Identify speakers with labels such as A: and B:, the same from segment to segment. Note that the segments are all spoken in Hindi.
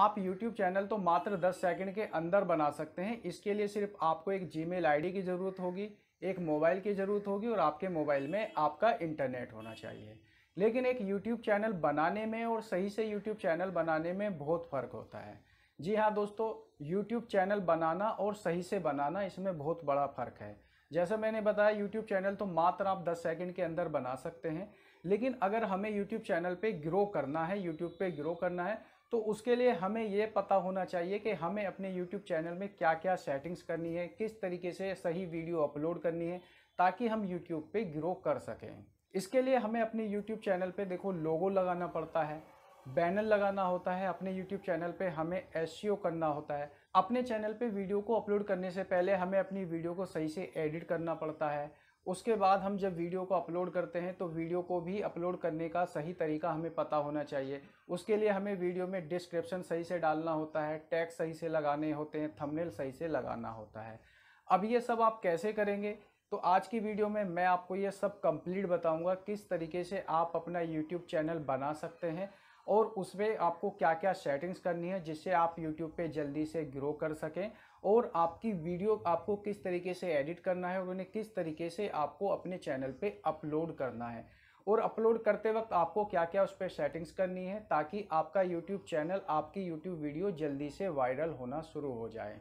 A: आप YouTube चैनल तो मात्र 10 सेकंड के अंदर बना सकते हैं इसके लिए सिर्फ आपको एक Gmail आईडी की ज़रूरत होगी एक मोबाइल की ज़रूरत होगी और आपके मोबाइल में आपका इंटरनेट होना चाहिए लेकिन एक YouTube चैनल बनाने में और सही से YouTube चैनल बनाने में बहुत फ़र्क होता है जी हाँ दोस्तों YouTube चैनल बनाना और सही से बनाना इसमें बहुत बड़ा फ़र्क है जैसा मैंने बताया YouTube चैनल तो मात्र आप 10 सेकंड के अंदर बना सकते हैं लेकिन अगर हमें YouTube चैनल पे ग्रो करना है YouTube पे ग्रो करना है तो उसके लिए हमें ये पता होना चाहिए कि हमें अपने YouTube चैनल में क्या क्या सेटिंग्स करनी है किस तरीके से सही वीडियो अपलोड करनी है ताकि हम YouTube पे ग्रो कर सकें इसके लिए हमें अपने YouTube चैनल पे देखो लोगो लगाना पड़ता है बैनर लगाना होता है अपने YouTube चैनल पे हमें एस e करना होता है अपने चैनल पे वीडियो को अपलोड करने से पहले हमें अपनी वीडियो को सही से एडिट करना पड़ता है उसके बाद हम जब वीडियो को अपलोड करते हैं तो वीडियो को भी अपलोड करने का सही तरीका हमें पता होना चाहिए उसके लिए हमें वीडियो में डिस्क्रिप्शन सही से डालना होता है टैग सही से लगाने होते हैं थंबनेल सही से लगाना होता है अब ये सब आप कैसे करेंगे तो आज की वीडियो में मैं आपको ये सब कंप्लीट बताऊंगा किस तरीके से आप अपना यूट्यूब चैनल बना सकते हैं और उसमें आपको क्या क्या सेटिंग्स करनी है जिससे आप यूट्यूब पे जल्दी से ग्रो कर सकें और आपकी वीडियो आपको किस तरीके से एडिट करना है और उन्हें किस तरीके से आपको अपने चैनल पे अपलोड करना है और अपलोड करते वक्त आपको क्या क्या उस पर सेटिंग्स करनी है ताकि आपका यूट्यूब चैनल आपकी यूट्यूब वीडियो जल्दी से वायरल होना शुरू हो जाए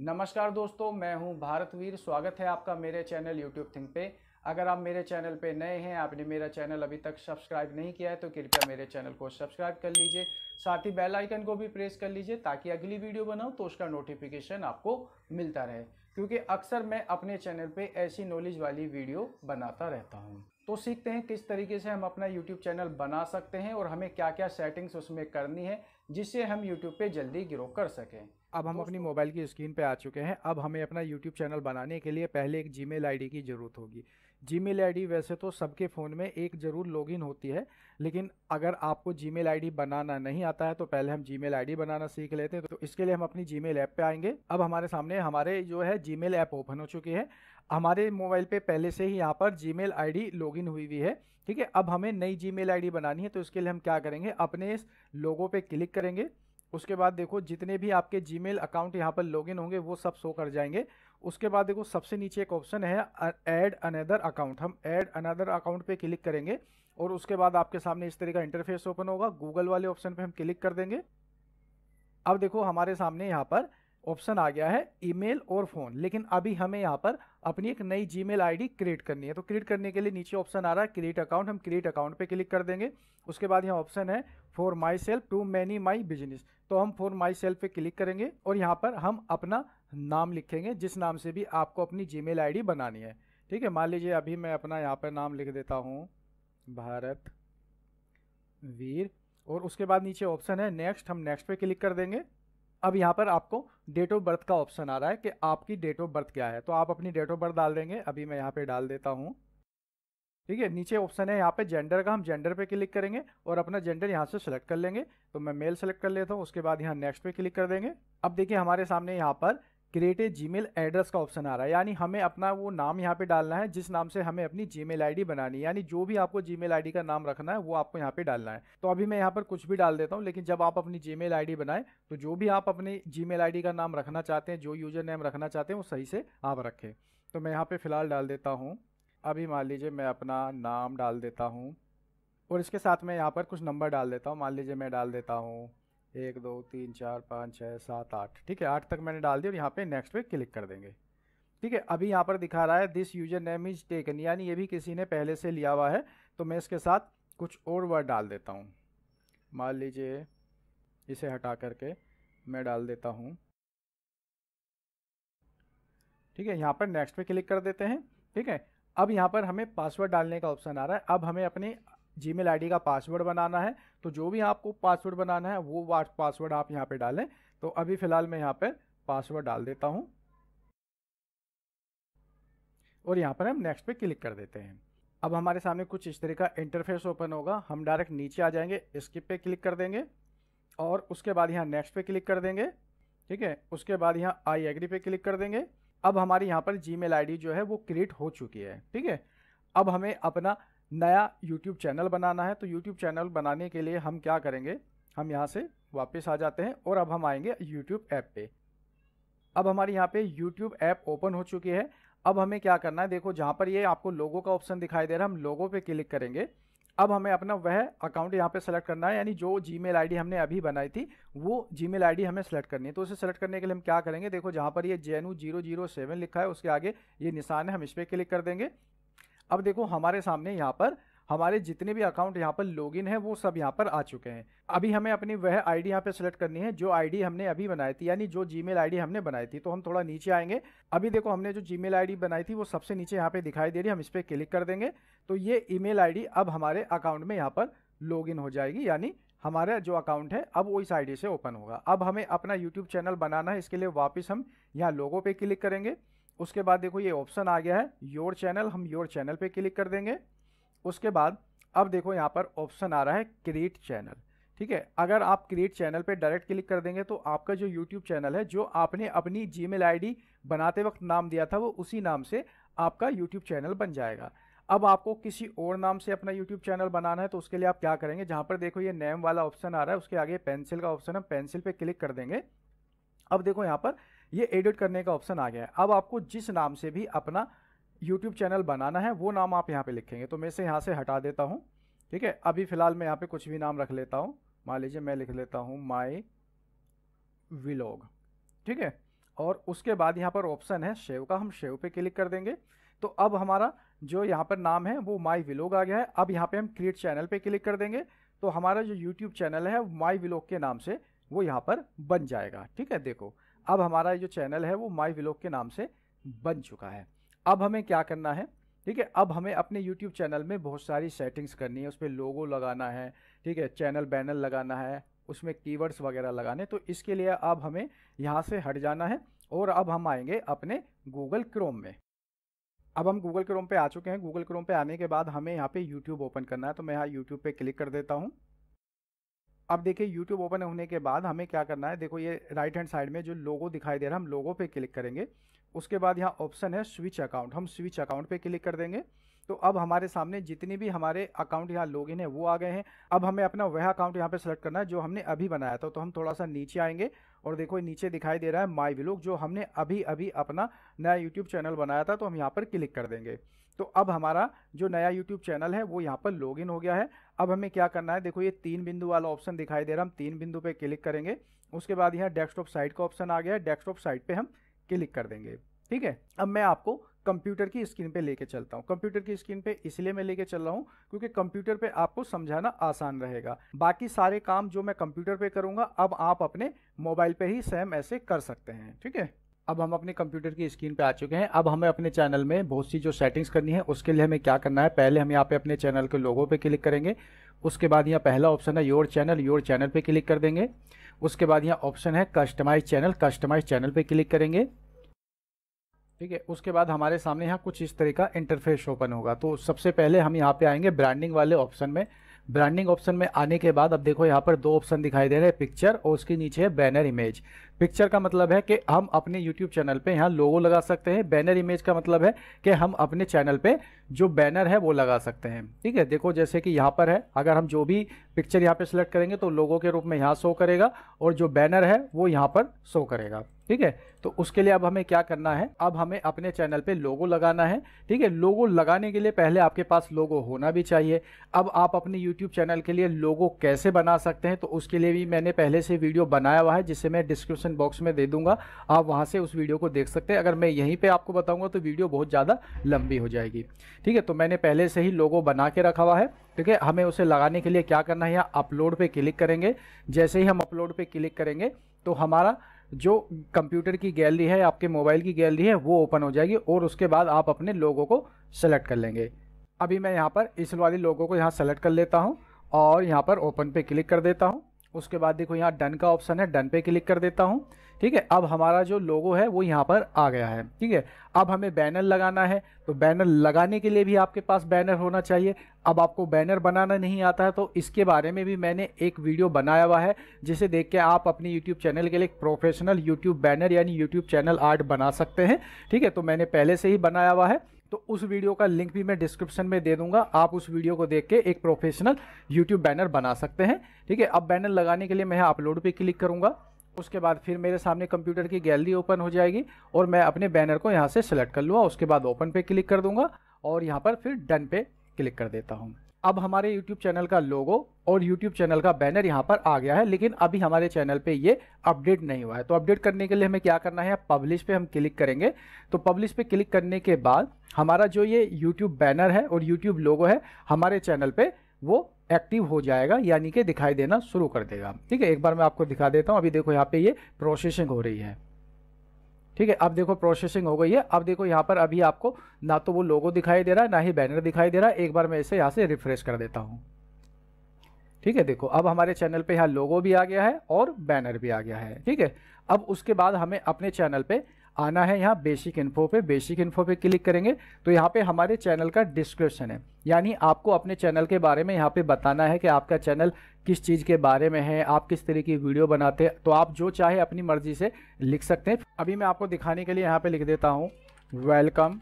A: नमस्कार दोस्तों मैं हूँ भारतवीर स्वागत है आपका मेरे चैनल यूट्यूब थिंग पे अगर आप मेरे चैनल पर नए हैं आपने मेरा चैनल अभी तक सब्सक्राइब नहीं किया है तो कृपया मेरे चैनल को सब्सक्राइब कर लीजिए साथ ही बेल आइकन को भी प्रेस कर लीजिए ताकि अगली वीडियो बनाऊं तो उसका नोटिफिकेशन आपको मिलता रहे क्योंकि अक्सर मैं अपने चैनल पे ऐसी नॉलेज वाली वीडियो बनाता रहता हूँ तो सीखते हैं किस तरीके से हम अपना यूट्यूब चैनल बना सकते हैं और हमें क्या क्या सेटिंग्स उसमें करनी है जिससे हम यूट्यूब पे जल्दी ग्रो कर सकें अब हम अपनी मोबाइल की स्क्रीन पे आ चुके हैं अब हमें अपना यूट्यूब चैनल बनाने के लिए पहले एक जी मेल की ज़रूरत होगी जी मेल वैसे तो सबके फ़ोन में एक ज़रूर लॉगिन होती है लेकिन अगर आपको जी मेल बनाना नहीं आता है तो पहले हम जी मेल बनाना सीख लेते हैं तो इसके लिए हम अपनी जी मेल ऐप पर आएंगे अब हमारे सामने हमारे जो है जी मेल ऐप ओपन हो चुकी है हमारे मोबाइल पे पहले से ही यहाँ पर जी मेल लॉगिन हुई हुई है ठीक है अब हमें नई जी मेल बनानी है तो इसके लिए हम क्या करेंगे अपने इस लोगों पर क्लिक करेंगे उसके बाद देखो जितने भी आपके जीमेल अकाउंट यहाँ पर लॉगिन होंगे वो सब शो कर जाएंगे उसके बाद देखो सबसे नीचे एक ऑप्शन है ऐड अनदर अकाउंट हम ऐड अनदर अकाउंट पे क्लिक करेंगे और उसके बाद आपके सामने इस तरह का इंटरफेस ओपन होगा गूगल वाले ऑप्शन पे हम क्लिक कर देंगे अब देखो हमारे सामने यहाँ पर ऑप्शन आ गया है ईमेल और फ़ोन लेकिन अभी हमें यहाँ पर अपनी एक नई जी मेल क्रिएट करनी है तो क्रिएट करने के लिए नीचे ऑप्शन आ रहा है क्रिएट अकाउंट हम क्रिएट अकाउंट पे क्लिक कर देंगे उसके बाद यहाँ ऑप्शन है for myself to manage my business तो हम फॉर माई सेल्फ पे क्लिक करेंगे और यहाँ पर हम अपना नाम लिखेंगे जिस नाम से भी आपको अपनी जी मेल बनानी है ठीक है मान लीजिए अभी मैं अपना यहाँ पर नाम लिख देता हूँ भारत वीर और उसके बाद नीचे ऑप्शन है नेक्स्ट हम नेक्स्ट पे क्लिक कर देंगे अब यहाँ पर आपको डेट ऑफ बर्थ का ऑप्शन आ रहा है कि आपकी डेट ऑफ बर्थ क्या है तो आप अपनी डेट ऑफ बर्थ डाल देंगे अभी मैं यहाँ पे डाल देता हूँ ठीक है नीचे ऑप्शन है यहाँ पे जेंडर का हम जेंडर पे क्लिक करेंगे और अपना जेंडर यहाँ से सेलेक्ट कर लेंगे तो मैं मेल सेलेक्ट कर लेता हूँ उसके बाद यहाँ नेक्स्ट पे क्लिक कर देंगे अब देखिए हमारे सामने यहाँ पर क्रिएट ए जी एड्रेस का ऑप्शन आ रहा है यानी हमें अपना वो नाम यहाँ पे डालना है जिस नाम से हमें अपनी जी मेल बनानी है यानी जो भी आपको जी मेल का नाम रखना है वो आपको यहाँ पे डालना है तो अभी मैं यहाँ पर कुछ भी डाल देता हूँ लेकिन जब आप अपनी जी मेल बनाएं तो जो भी आप अपनी जी मेल का नाम रखना चाहते हैं जो यूजर नेम रखना चाहते हैं वो सही से आप रखें तो मैं यहाँ पर फ़िलहाल डाल देता हूँ अभी मान लीजिए मैं अपना नाम डाल देता हूँ और इसके साथ मैं यहाँ पर कुछ नंबर डाल देता हूँ मान लीजिए मैं डाल देता हूँ एक दो तीन चार पाँच छः सात आठ ठीक है आठ तक मैंने डाल दिया और यहाँ पे नेक्स्ट पे क्लिक कर देंगे ठीक है अभी यहाँ पर दिखा रहा है this username is taken यानी ये भी किसी ने पहले से लिया हुआ है तो मैं इसके साथ कुछ और वर्ड डाल देता हूँ मान लीजिए इसे हटा करके मैं डाल देता हूँ ठीक है यहाँ पर नेक्स्ट पे क्लिक कर देते हैं ठीक है अब यहाँ पर हमें पासवर्ड डालने का ऑप्शन आ रहा है अब हमें अपने जी मेल का पासवर्ड बनाना है तो जो भी आपको पासवर्ड बनाना है वो पासवर्ड आप यहाँ पे डालें तो अभी फ़िलहाल मैं यहाँ पे पासवर्ड डाल देता हूँ और यहाँ पर हम नेक्स्ट पे क्लिक कर देते हैं अब हमारे सामने कुछ इस तरह का इंटरफेस ओपन होगा हम डायरेक्ट नीचे आ जाएंगे स्किप पे क्लिक कर देंगे और उसके बाद यहाँ नेक्स्ट पे क्लिक कर देंगे ठीक है उसके बाद यहाँ आई एग्री पे क्लिक कर देंगे अब हमारी यहाँ पर जी मेल जो है वो क्रिएट हो चुकी है ठीक है अब हमें अपना नया यूट्यूब चैनल बनाना है तो यूट्यूब चैनल बनाने के लिए हम क्या करेंगे हम यहाँ से वापस आ जाते हैं और अब हम आएंगे यूट्यूब ऐप पे अब हमारे यहाँ पे यूट्यूब ऐप ओपन हो चुकी है अब हमें क्या करना है देखो जहाँ पर ये आपको लोगों का ऑप्शन दिखाई दे रहा है हम लोगों पे क्लिक करेंगे अब हमें अपना वह अकाउंट यहाँ पे सेलेक्ट करना है यानी जो जी मेल हमने अभी बनाई थी वो जी मेल हमें सेलेक्ट करनी है तो उसे सेलेक्ट करने के लिए हम क्या करेंगे देखो जहाँ पर ये जे जीरो जीरो सेवन लिखा है उसके आगे ये निशान है हम इस पर क्लिक कर देंगे अब देखो हमारे सामने यहाँ पर हमारे जितने भी अकाउंट यहाँ पर लॉगिन है वो सब यहाँ पर आ चुके हैं अभी हमें अपनी वह आईडी यहाँ पे सेलेक्ट करनी है जो आईडी हमने अभी बनाई थी यानी जो जीमेल आईडी हमने बनाई थी तो हम थोड़ा नीचे आएंगे अभी देखो हमने जो जीमेल आईडी बनाई थी वो सबसे नीचे यहाँ पे दिखाई दे रही है हम इस पर क्लिक कर देंगे तो ये ई मेल अब हमारे अकाउंट में यहाँ पर लॉग हो जाएगी यानी हमारा जो अकाउंट है अब वो इस आई से ओपन होगा अब हमें अपना यूट्यूब चैनल बनाना है इसके लिए वापस हम यहाँ लोगों पे क्लिक करेंगे उसके बाद देखो ये ऑप्शन आ गया है योर चैनल हम योर चैनल पे क्लिक कर देंगे उसके बाद अब देखो यहाँ पर ऑप्शन आ रहा है क्रिएट चैनल ठीक है अगर आप क्रिएट चैनल पे डायरेक्ट क्लिक कर देंगे तो आपका जो यूट्यूब चैनल है जो आपने अपनी जी मेल बनाते वक्त नाम दिया था वो उसी नाम से आपका यूट्यूब चैनल बन जाएगा अब आपको किसी और नाम से अपना यूट्यूब चैनल बनाना है तो उसके लिए आप क्या करेंगे जहाँ पर देखो ये नेम वाला ऑप्शन आ रहा है उसके आगे पेंसिल का ऑप्शन है पेंसिल पे क्लिक कर देंगे अब देखो यहाँ पर ये एडिट करने का ऑप्शन आ गया है अब आपको जिस नाम से भी अपना यूट्यूब चैनल बनाना है वो नाम आप यहाँ पे लिखेंगे तो मैं इसे यहाँ से हटा देता हूँ ठीक है अभी फ़िलहाल मैं यहाँ पे कुछ भी नाम रख लेता हूँ मान लीजिए मैं लिख लेता हूँ माई विलोग ठीक है और उसके बाद यहाँ पर ऑप्शन है शेव का हम शेव पे क्लिक कर देंगे तो अब हमारा जो यहाँ पर नाम है वो माई विलोग आ गया है अब यहाँ पर हम क्रिएट चैनल पर क्लिक कर देंगे तो हमारा जो यूट्यूब चैनल है माई विलोग के नाम से वो यहाँ पर बन जाएगा ठीक है देखो अब हमारा जो चैनल है वो माई विलोक के नाम से बन चुका है अब हमें क्या करना है ठीक है अब हमें अपने YouTube चैनल में बहुत सारी सेटिंग्स करनी है उस पर लोगो लगाना है ठीक है चैनल बैनर लगाना है उसमें कीवर्ड्स वगैरह लगाने तो इसके लिए अब हमें यहाँ से हट जाना है और अब हम आएंगे अपने गूगल क्रोम में अब हम गूगल क्रोम पे आ चुके हैं गूगल क्रोम पे आने के बाद हमें यहाँ पे यूट्यूब ओपन करना है तो मैं यहाँ यूट्यूब पे क्लिक कर देता हूँ अब देखिए यूट्यूब ओपन होने के बाद हमें क्या करना है देखो ये राइट हैंड साइड में जो लोगो दिखाई दे रहा है हम लोगो पे क्लिक करेंगे उसके बाद यहाँ ऑप्शन है स्विच अकाउंट हम स्विच अकाउंट पे क्लिक कर देंगे तो अब हमारे सामने जितनी भी हमारे अकाउंट यहाँ लॉगिन है वो आ गए हैं अब हमें अपना वह अकाउंट यहाँ पे सेलेक्ट करना है जो हमने अभी बनाया था तो हम थोड़ा सा नीचे आएंगे और देखो नीचे दिखाई दे रहा है माई विलोक जो हमने अभी अभी अपना नया यूट्यूब चैनल बनाया था तो हम यहाँ पर क्लिक कर देंगे तो अब हमारा जो नया यूट्यूब चैनल है वो यहाँ पर लॉगिन हो गया है अब हमें क्या करना है देखो ये तीन बिंदु वाला ऑप्शन दिखाई दे रहा है हम तीन बिंदु पे क्लिक करेंगे उसके बाद यहाँ डेस्कटॉप साइट का ऑप्शन आ गया है डेस्कटॉप साइट पे हम क्लिक कर देंगे ठीक है अब मैं आपको कंप्यूटर की स्क्रीन पे लेके चलता हूँ कंप्यूटर की स्क्रीन पे इसलिए मैं लेके चल रहा हूँ क्योंकि कंप्यूटर पे आपको समझाना आसान रहेगा बाकी सारे काम जो मैं कंप्यूटर पे करूँगा अब आप अपने मोबाइल पे ही सेम ऐसे कर सकते हैं ठीक है अब हम अपने कंप्यूटर की स्क्रीन पे आ चुके हैं अब हमें अपने चैनल में बहुत सी जो सेटिंग्स करनी है उसके लिए हमें क्या करना है पहले हम यहाँ पे अपने चैनल के लोगों पे क्लिक करेंगे उसके बाद यहाँ पहला ऑप्शन है योर चैनल योर चैनल पे क्लिक कर देंगे उसके बाद यहाँ ऑप्शन है कस्टमाइज चैनल कस्टमाइज चैनल पर क्लिक करेंगे ठीक है उसके बाद हमारे सामने यहाँ कुछ इस तरह का इंटरफेस ओपन होगा तो सबसे पहले हम यहाँ पे आएंगे ब्रांडिंग वाले ऑप्शन में ब्रांडिंग ऑप्शन में आने के बाद अब देखो यहाँ पर दो ऑप्शन दिखाई दे रहे हैं पिक्चर और उसके नीचे है बैनर इमेज पिक्चर का मतलब है कि हम अपने यूट्यूब चैनल पे यहाँ लोगो लगा सकते हैं बैनर इमेज का मतलब है कि हम अपने चैनल पे जो बैनर है वो लगा सकते हैं ठीक है देखो जैसे कि यहाँ पर है अगर हम जो भी पिक्चर यहाँ पे सिलेक्ट करेंगे तो लोगों के रूप में यहाँ शो करेगा और जो बैनर है वो यहाँ पर शो करेगा ठीक है तो उसके लिए अब हमें क्या करना है अब हमें अपने चैनल पे लोगो लगाना है ठीक है लोगो लगाने के लिए पहले आपके पास लोगो होना भी चाहिए अब आप अपने YouTube चैनल के लिए लोगो कैसे बना सकते हैं तो उसके लिए भी मैंने पहले से वीडियो बनाया हुआ है जिसे मैं डिस्क्रिप्शन डिस्क्रिप्शन बॉक्स में दे दूंगा आप वहां से उस वीडियो को देख सकते हैं अगर मैं यहीं पर आपको बताऊंगा तो वीडियो बहुत ज़्यादा लंबी हो जाएगी ठीक है तो मैंने पहले से ही लोगो बना के रखा हुआ है ठीक है हमें उसे लगाने के लिए क्या करना है यहाँ अपलोड पर क्लिक करेंगे जैसे ही हम अपलोड पर क्लिक करेंगे तो हमारा जो कंप्यूटर की गैलरी है आपके मोबाइल की गैलरी है वो ओपन हो जाएगी और उसके बाद आप अपने लोगों को सेलेक्ट कर लेंगे अभी मैं यहाँ पर इस वाले लोगों को यहाँ सेलेक्ट कर लेता हूँ और यहाँ पर ओपन पे क्लिक कर देता हूँ उसके बाद देखो यहाँ डन का ऑप्शन है डन पे क्लिक कर देता हूँ ठीक है अब हमारा जो लोगो है वो यहाँ पर आ गया है ठीक है अब हमें बैनर लगाना है तो बैनर लगाने के लिए भी आपके पास बैनर होना चाहिए अब आपको बैनर बनाना नहीं आता है तो इसके बारे में भी मैंने एक वीडियो बनाया हुआ है जिसे देख के आप अपने यूट्यूब चैनल के लिए एक प्रोफेशनल यूट्यूब बैनर यानी यूट्यूब चैनल आर्ट बना सकते हैं ठीक है तो मैंने पहले से ही बनाया हुआ है तो उस वीडियो का लिंक भी मैं डिस्क्रिप्शन में दे दूंगा आप उस वीडियो को देख के एक प्रोफेशनल यूट्यूब बैनर बना सकते हैं ठीक है अब बैनर लगाने के लिए मैं अपलोड पर क्लिक करूँगा उसके बाद फिर मेरे सामने कंप्यूटर की गैलरी ओपन हो जाएगी और मैं अपने बैनर को यहाँ से सेलेक्ट कर लूँगा उसके बाद ओपन पे क्लिक कर दूंगा और यहाँ पर फिर डन पे क्लिक कर देता हूँ अब हमारे यूट्यूब चैनल का लोगो और यूट्यूब चैनल का बैनर यहाँ पर आ गया है लेकिन अभी हमारे चैनल पे ये अपडेट नहीं हुआ है तो अपडेट करने के लिए हमें क्या करना है पब्लिश पे हम क्लिक करेंगे तो पब्लिश पे क्लिक करने के बाद हमारा जो ये यूट्यूब बैनर है और यूट्यूब लोगो है हमारे चैनल पर वो एक्टिव हो जाएगा यानी कि दिखाई देना शुरू कर देगा ठीक है एक बार मैं आपको दिखा देता हूँ अभी देखो यहाँ पर ये प्रोसेसिंग हो रही है ठीक है अब देखो प्रोसेसिंग हो गई है अब देखो यहाँ पर अभी आपको ना तो वो लोगो दिखाई दे रहा है ना ही बैनर दिखाई दे रहा है एक बार मैं इसे यहाँ से रिफ्रेश कर देता हूँ ठीक है देखो अब हमारे चैनल पे यहाँ लोगो भी आ गया है और बैनर भी आ गया है ठीक है अब उसके बाद हमें अपने चैनल पे आना है यहाँ बेसिक इन्फो पे बेसिक इन्फो पे क्लिक करेंगे तो यहाँ पे हमारे चैनल का डिस्क्रिप्शन है यानी आपको अपने चैनल के बारे में यहाँ पे बताना है कि आपका चैनल किस चीज़ के बारे में है आप किस तरह की वीडियो बनाते हैं तो आप जो चाहे अपनी मर्जी से लिख सकते हैं अभी मैं आपको दिखाने के लिए यहाँ पर लिख देता हूँ welcome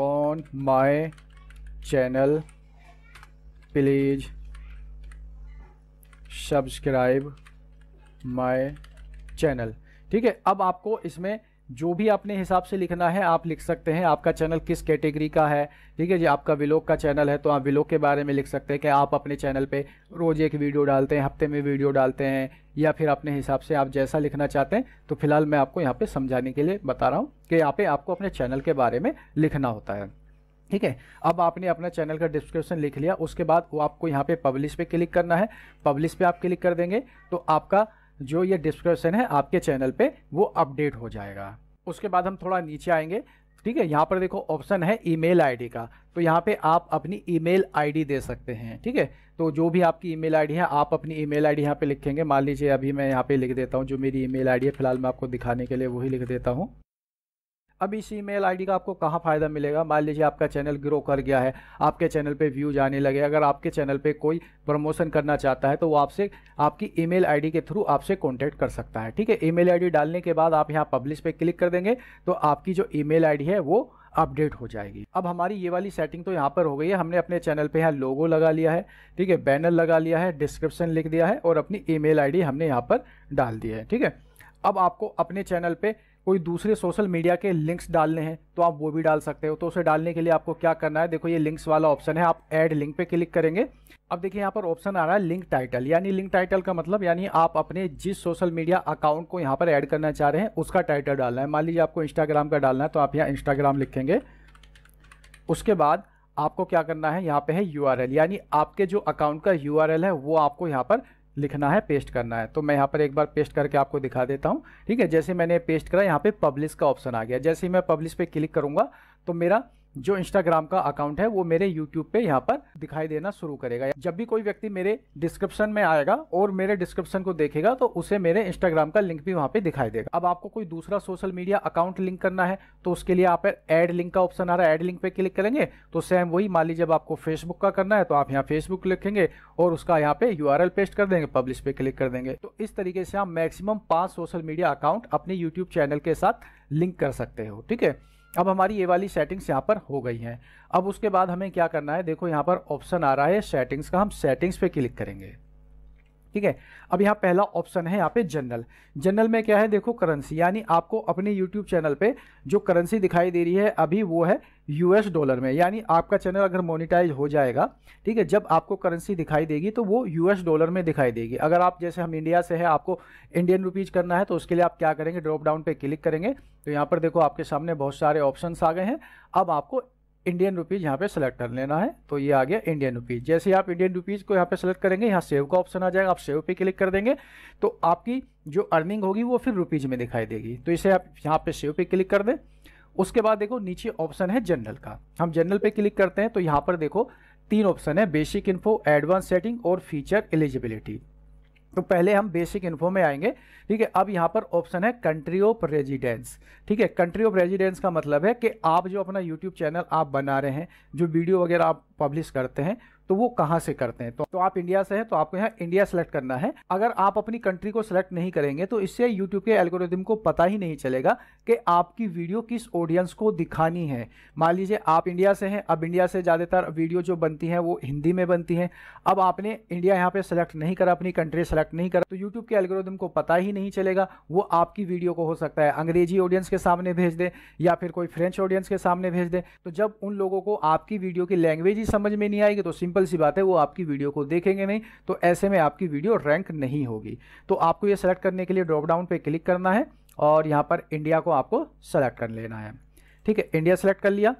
A: on my channel please subscribe my channel ठीक है अब आपको इसमें जो भी अपने हिसाब से लिखना है आप लिख सकते हैं आपका चैनल किस कैटेगरी का है ठीक है जी आपका विलोक का चैनल है तो आप विलोक के बारे में लिख सकते हैं कि आप अपने चैनल पे रोज़ एक वीडियो डालते हैं हफ्ते में वीडियो डालते हैं या फिर अपने हिसाब से आप जैसा लिखना चाहते हैं तो फिलहाल मैं आपको यहाँ पर समझाने के लिए बता रहा हूँ कि यहाँ पर आपको अपने चैनल के बारे में लिखना होता है ठीक है अब आपने अपना चैनल का डिस्क्रिप्शन लिख लिया उसके बाद वो आपको यहाँ पर पब्लिश पर क्लिक करना है पब्लिश पर आप क्लिक कर देंगे तो आपका जो ये डिस्क्रिप्शन है आपके चैनल पे वो अपडेट हो जाएगा उसके बाद हम थोड़ा नीचे आएंगे ठीक है यहाँ पर देखो ऑप्शन है ईमेल आईडी का तो यहाँ पे आप अपनी ईमेल आईडी दे सकते हैं ठीक है तो जो भी आपकी ईमेल आईडी है आप अपनी ईमेल आईडी यहाँ पे लिखेंगे मान लीजिए अभी मैं यहाँ पे लिख देता हूँ जो मेरी ईमेल आईडी है फिलहाल मैं आपको दिखाने के लिए वही लिख देता हूँ अब इस ईमेल आईडी का आपको कहाँ फ़ायदा मिलेगा मान लीजिए आपका चैनल ग्रो कर गया है आपके चैनल पे व्यूज आने लगे अगर आपके चैनल पे कोई प्रमोशन करना चाहता है तो वो आपसे आपकी ईमेल आईडी के थ्रू आपसे कॉन्टैक्ट कर सकता है ठीक है ईमेल आईडी डालने के बाद आप यहाँ पब्लिश पे क्लिक कर देंगे तो आपकी जो ई मेल है वो अपडेट हो जाएगी अब हमारी ये वाली सेटिंग तो यहाँ पर हो गई है हमने अपने चैनल पे यहाँ लोगो लगा लिया है ठीक है बैनर लगा लिया है डिस्क्रिप्शन लिख दिया है और अपनी ईमेल आईडी हमने यहाँ पर डाल दी है ठीक है अब आपको अपने चैनल पे कोई दूसरे सोशल मीडिया के लिंक्स डालने हैं तो आप वो भी डाल सकते हो तो उसे डालने के लिए आपको क्या करना है देखो ये लिंक्स वाला ऑप्शन है आप ऐड लिंक पे क्लिक करेंगे अब देखिए यहाँ पर ऑप्शन आ रहा है लिंक टाइटल यानी लिंक टाइटल का मतलब यानी आप अपने जिस सोशल मीडिया अकाउंट को यहाँ पर ऐड करना चाह रहे हैं उसका टाइटल डालना है मान लीजिए आपको इंस्टाग्राम का डालना है तो आप यहाँ इंस्टाग्राम लिखेंगे उसके बाद आपको क्या करना है यहाँ पे है यू यानी आपके जो अकाउंट का यू है वो आपको यहाँ पर लिखना है पेस्ट करना है तो मैं यहाँ पर एक बार पेस्ट करके आपको दिखा देता हूँ ठीक है जैसे मैंने पेस्ट करा यहाँ पे पब्लिश का ऑप्शन आ गया जैसे ही मैं पब्लिश पे क्लिक करूँगा तो मेरा जो इंस्टाग्राम का अकाउंट है वो मेरे यूट्यूब पे यहाँ पर दिखाई देना शुरू करेगा जब भी कोई व्यक्ति मेरे डिस्क्रिप्शन में आएगा और मेरे डिस्क्रिप्शन को देखेगा तो उसे मेरे इंस्टाग्राम का लिंक भी वहाँ पे दिखाई देगा अब आपको कोई दूसरा सोशल मीडिया अकाउंट लिंक करना है तो उसके लिए आप एड लिंक का ऑप्शन आ रहा है एड लिंक पे क्लिक करेंगे तो सेम वही मान लीजिए जब आपको फेसबुक का करना है तो आप यहाँ फेसबुक लिखेंगे और उसका यहाँ पे यू पेस्ट कर देंगे पब्लिश पे क्लिक कर देंगे तो इस तरीके से आप मैक्सिमम पांच सोशल मीडिया अकाउंट अपने यूट्यूब चैनल के साथ लिंक कर सकते हो ठीक है अब हमारी ये वाली सेटिंग्स यहाँ पर हो गई हैं अब उसके बाद हमें क्या करना है देखो यहाँ पर ऑप्शन आ रहा है सेटिंग्स का हम सेटिंग्स पे क्लिक करेंगे ठीक है अब यहाँ पहला ऑप्शन है यहाँ पे जनरल जनरल में क्या है देखो करेंसी यानी आपको अपने यूट्यूब चैनल पे जो करेंसी दिखाई दे रही है अभी वो है यूएस डॉलर में यानी आपका चैनल अगर मोनिटाइज हो जाएगा ठीक है जब आपको करेंसी दिखाई देगी तो वो यूएस डॉलर में दिखाई देगी अगर आप जैसे हम इंडिया से है आपको इंडियन रुपीज़ करना है तो उसके लिए आप क्या करेंगे ड्रॉप डाउन पर क्लिक करेंगे तो यहाँ पर देखो आपके सामने बहुत सारे ऑप्शन आ गए हैं अब आपको इंडियन रुपीज़ यहाँ पे सेलेक्ट कर लेना है तो ये आ गया इंडियन रुपीज़ जैसे आप इंडियन रुपीज़ को यहाँ पे सेलेक्ट करेंगे यहाँ सेव का ऑप्शन आ जाएगा आप सेव पे क्लिक कर देंगे तो आपकी जो अर्निंग होगी वो फिर रुपीज़ में दिखाई देगी तो इसे आप यहाँ पे सेव पे क्लिक कर दें उसके बाद देखो नीचे ऑप्शन है जनरल का हम जनरल पे क्लिक करते हैं तो यहाँ पर देखो तीन ऑप्शन है बेसिक इन्फो एडवांस सेटिंग और फीचर एलिजिबिलिटी तो पहले हम बेसिक इन्फो में आएंगे ठीक है अब यहाँ पर ऑप्शन है कंट्री ऑफ रेजिडेंस ठीक है कंट्री ऑफ रेजिडेंस का मतलब है कि आप जो अपना यूट्यूब चैनल आप बना रहे हैं जो वीडियो वगैरह आप पब्लिश करते हैं तो वो कहां से करते हैं तो, तो आप इंडिया से हैं तो आपको यहाँ इंडिया सेलेक्ट करना है अगर आप अपनी कंट्री को सेलेक्ट नहीं करेंगे तो इससे यूट्यूब के एल्गोरिदम को पता ही नहीं चलेगा कि आपकी वीडियो किस ऑडियंस को दिखानी है मान लीजिए आप इंडिया से हैं अब इंडिया से ज़्यादातर वीडियो जो बनती है वो हिंदी में बनती है अब आपने इंडिया यहाँ पर सेलेक्ट नहीं करा अपनी कंट्री सेलेक्ट नहीं करा तो यूट्यूब के एल्गोरिदम को पता ही नहीं चलेगा वो आपकी वीडियो को हो सकता है अंग्रेजी ऑडियंस के सामने भेज दे या फिर कोई फ्रेंच ऑडियंस के सामने भेज दे तो जब उन लोगों को आपकी वीडियो की लैंग्वेज ही समझ में नहीं आएगी तो सिम सिंपल सी बात है वो आपकी वीडियो को देखेंगे नहीं तो ऐसे में आपकी वीडियो रैंक नहीं होगी तो आपको ये सेलेक्ट करने के लिए ड्रॉप डाउन पर क्लिक करना है और यहाँ पर इंडिया को आपको सेलेक्ट कर लेना है ठीक है इंडिया सेलेक्ट कर लिया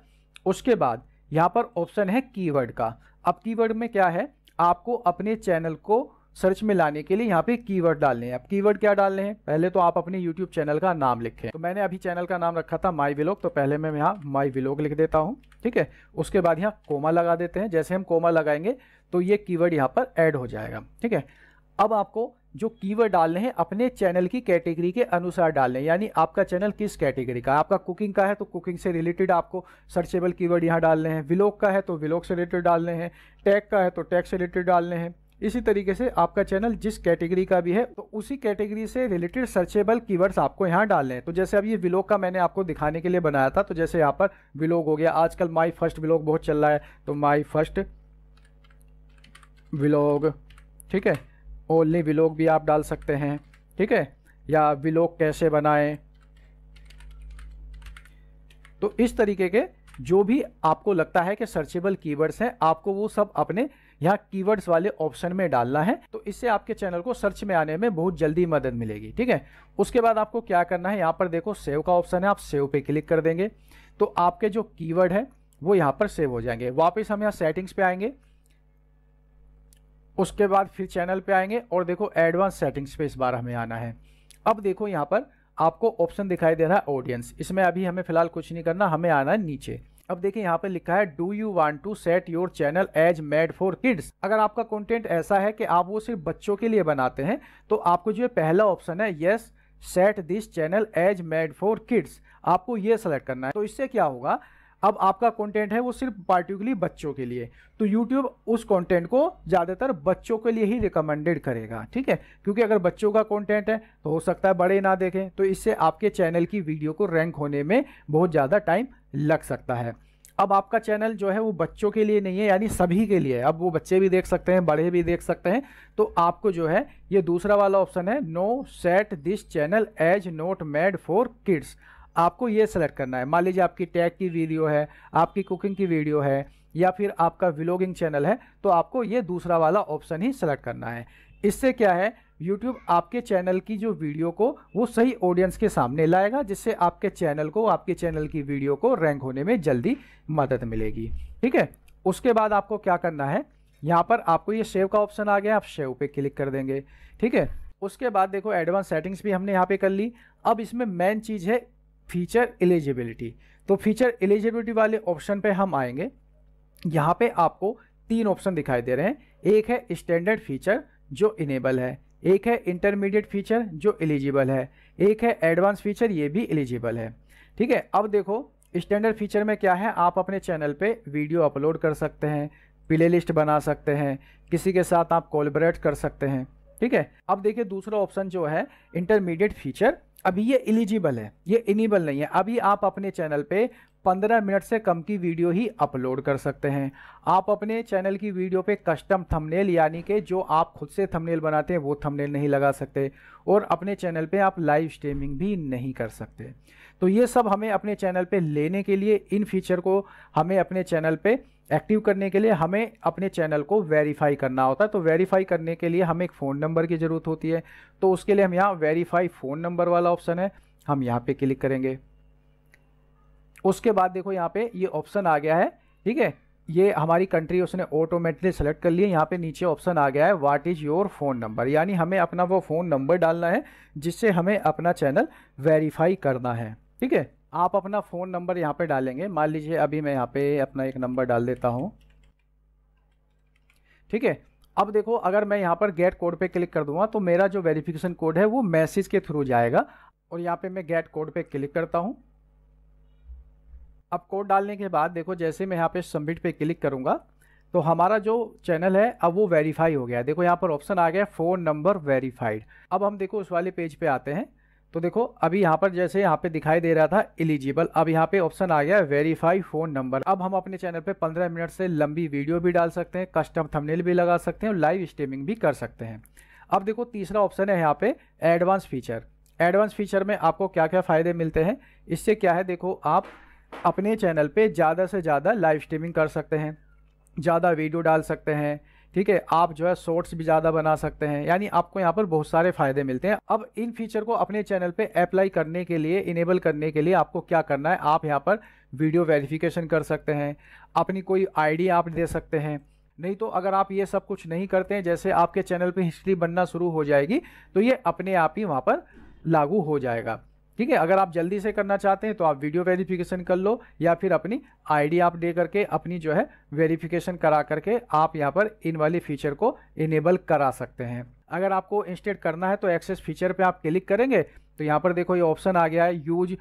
A: उसके बाद यहाँ पर ऑप्शन है कीवर्ड का अब कीवर्ड में क्या है आपको अपने चैनल को सर्च में लाने के लिए यहाँ पे कीवर्ड डालने हैं अब कीवर्ड क्या डालने हैं पहले तो आप अपने यूट्यूब चैनल का नाम लिखें तो मैंने अभी चैनल का नाम रखा था माई विलोक तो पहले मैं यहाँ माई विलोक लिख देता हूँ ठीक है उसके बाद यहाँ कोमा लगा देते हैं जैसे हम कोमा लगाएंगे तो ये कीवर्ड यहाँ पर ऐड हो जाएगा ठीक है अब आपको जो कीवर्ड डालने हैं अपने चैनल की कैटेगरी के अनुसार डालने यानी आपका चैनल किस कैटेगरी का आपका कुकिंग का है तो कुकिंग से रिलेटेड आपको सर्चेबल कीवर्ड यहाँ डालने हैं विलोक का है तो विलोक से रिलेटेड डालने हैं टैग का है तो टैग से रिलेटेड डालने हैं इसी तरीके से आपका चैनल जिस कैटेगरी का भी है तो उसी कैटेगरी से रिलेटेड सर्चेबल कीवर्ड्स आपको यहाँ डालने हैं तो जैसे अब ये विलोग का मैंने आपको दिखाने के लिए बनाया था तो जैसे यहाँ पर विलोग हो गया आजकल माई फर्स्ट विलोग बहुत चल रहा है तो माई फर्स्ट विलोग ठीक है ओनली विलोग भी आप डाल सकते हैं ठीक है या विलोग कैसे बनाएं तो इस तरीके के जो भी आपको लगता है कि सर्चेबल कीवर्ड्स हैं आपको वो सब अपने यहाँ कीवर्ड्स वाले ऑप्शन में डालना है तो इससे आपके चैनल को सर्च में आने में बहुत जल्दी मदद मिलेगी ठीक है उसके बाद आपको क्या करना है यहाँ पर देखो सेव का ऑप्शन है आप सेव पे क्लिक कर देंगे तो आपके जो कीवर्ड है वो यहाँ पर सेव हो जाएंगे वापस हम यहाँ सेटिंग्स पे आएंगे उसके बाद फिर चैनल पे आएंगे और देखो एडवांस सेटिंग्स पे इस बार हमें आना है अब देखो यहाँ पर आपको ऑप्शन दिखाई दे रहा है ऑडियंस इसमें अभी हमें फिलहाल कुछ नहीं करना हमें आना है नीचे अब देखिए यहाँ पे लिखा है do you want to set your channel as made for kids अगर आपका कॉन्टेंट ऐसा है कि आप वो सिर्फ बच्चों के लिए बनाते हैं तो आपको जो पहला ऑप्शन है yes set this channel as made for kids आपको ये सेलेक्ट करना है तो इससे क्या होगा अब आपका कंटेंट है वो सिर्फ पार्टिकुलरली बच्चों के लिए तो YouTube उस कंटेंट को ज़्यादातर बच्चों के लिए ही रिकमेंडेड करेगा ठीक है क्योंकि अगर बच्चों का कंटेंट है तो हो सकता है बड़े ना देखें तो इससे आपके चैनल की वीडियो को रैंक होने में बहुत ज़्यादा टाइम लग सकता है अब आपका चैनल जो है वो बच्चों के लिए नहीं है यानी सभी के लिए अब वो बच्चे भी देख सकते हैं बड़े भी देख सकते हैं तो आपको जो है ये दूसरा वाला ऑप्शन है no set this channel as not made for kids आपको ये सेलेक्ट करना है मान लीजिए आपकी टैग की वीडियो है आपकी कुकिंग की वीडियो है या फिर आपका व्लॉगिंग चैनल है तो आपको ये दूसरा वाला ऑप्शन ही सेलेक्ट करना है इससे क्या है यूट्यूब आपके चैनल की जो वीडियो को वो सही ऑडियंस के सामने लाएगा जिससे आपके चैनल को आपके चैनल की वीडियो को रैंक होने में जल्दी मदद मिलेगी ठीक है उसके बाद आपको क्या करना है यहाँ पर आपको ये सेव का ऑप्शन आ गया आप सेव पे क्लिक कर देंगे ठीक है उसके बाद देखो एडवांस सेटिंग्स भी हमने यहाँ पे कर ली अब इसमें मेन चीज़ है फीचर एलिजिबिलिटी तो फीचर एलिजिबिलिटी वाले ऑप्शन पे हम आएंगे यहाँ पे आपको तीन ऑप्शन दिखाई दे रहे हैं एक है स्टैंडर्ड फीचर जो इनेबल है एक है इंटरमीडिएट फीचर जो एलिजिबल है एक है एडवांस फीचर ये भी एलिजिबल है ठीक है अब देखो स्टैंडर्ड फीचर में क्या है आप अपने चैनल पे वीडियो अपलोड कर सकते हैं प्ले लिस्ट बना सकते हैं किसी के साथ आप कोलबरेट कर सकते हैं ठीक है अब देखिए दूसरा ऑप्शन जो है इंटरमीडिएट फीचर अभी ये एलिजिबल है ये इनिबल नहीं है अभी आप अपने चैनल पे 15 मिनट से कम की वीडियो ही अपलोड कर सकते हैं आप अपने चैनल की वीडियो पे कस्टम थंबनेल यानी कि जो आप खुद से थंबनेल बनाते हैं वो थंबनेल नहीं लगा सकते और अपने चैनल पे आप लाइव स्ट्रीमिंग भी नहीं कर सकते तो ये सब हमें अपने चैनल पे लेने के लिए इन फीचर को हमें अपने चैनल पे एक्टिव करने के लिए हमें अपने चैनल को वेरीफाई करना होता है तो वेरीफाई करने के लिए हमें एक फ़ोन नंबर की ज़रूरत होती है तो उसके लिए हम यहाँ वेरीफाई फ़ोन नंबर वाला ऑप्शन है हम यहाँ पर क्लिक करेंगे उसके बाद देखो यहाँ पे ये ऑप्शन आ गया है ठीक है ये हमारी कंट्री उसने ऑटोमेटिकली सेलेक्ट कर ली है यहाँ पे नीचे ऑप्शन आ गया है what is your phone number यानी हमें अपना वो फ़ोन नंबर डालना है जिससे हमें अपना चैनल वेरीफाई करना है ठीक है आप अपना फ़ोन नंबर यहाँ पे डालेंगे मान लीजिए अभी मैं यहाँ पे अपना एक नंबर डाल देता हूँ ठीक है अब देखो अगर मैं यहाँ पर गेट कोड पर क्लिक कर दूंगा तो मेरा जो वेरीफिकेशन कोड है वो मैसेज के थ्रू जाएगा और यहाँ पर मैं गेट कोड पर क्लिक करता हूँ अब कोड डालने के बाद देखो जैसे मैं यहाँ पे सबमिट पे क्लिक करूँगा तो हमारा जो चैनल है अब वो वेरीफाई हो गया देखो यहाँ पर ऑप्शन आ गया फ़ोन नंबर वेरीफाइड अब हम देखो उस वाले पेज पे आते हैं तो देखो अभी यहाँ पर जैसे यहाँ पे दिखाई दे रहा था एलिजिबल अब यहाँ पे ऑप्शन आ गया वेरीफाई फ़ोन नंबर अब हम अपने चैनल पे 15 मिनट से लंबी वीडियो भी डाल सकते हैं कस्टम थंबनेल भी लगा सकते हैं और लाइव स्ट्रीमिंग भी कर सकते हैं अब देखो तीसरा ऑप्शन है यहाँ पे एडवांस फीचर एडवांस फीचर में आपको क्या क्या फ़ायदे मिलते हैं इससे क्या है देखो आप अपने चैनल पे ज़्यादा से ज़्यादा लाइव स्ट्रीमिंग कर सकते हैं ज़्यादा वीडियो डाल सकते हैं ठीक है आप जो है शॉर्ट्स भी ज़्यादा बना सकते हैं यानी आपको यहाँ पर बहुत सारे फ़ायदे मिलते हैं अब इन फीचर को अपने चैनल पे अप्लाई करने के लिए इनेबल करने के लिए आपको क्या करना है आप यहाँ पर वीडियो वेरिफिकेशन कर सकते हैं अपनी कोई आईडी आप दे सकते हैं नहीं तो अगर आप ये सब कुछ नहीं करते हैं जैसे आपके चैनल पर हिस्ट्री बनना शुरू हो जाएगी तो ये अपने आप ही वहाँ पर लागू हो जाएगा ठीक है अगर आप जल्दी से करना चाहते हैं तो आप वीडियो वेरिफिकेशन कर लो या फिर अपनी आईडी आप दे करके अपनी जो है वेरिफिकेशन करा करके आप यहाँ पर इन वाली फीचर को इनेबल करा सकते हैं अगर आपको इंस्टेट करना है तो एक्सेस फीचर पर आप क्लिक करेंगे तो यहाँ पर देखो ये ऑप्शन आ गया है use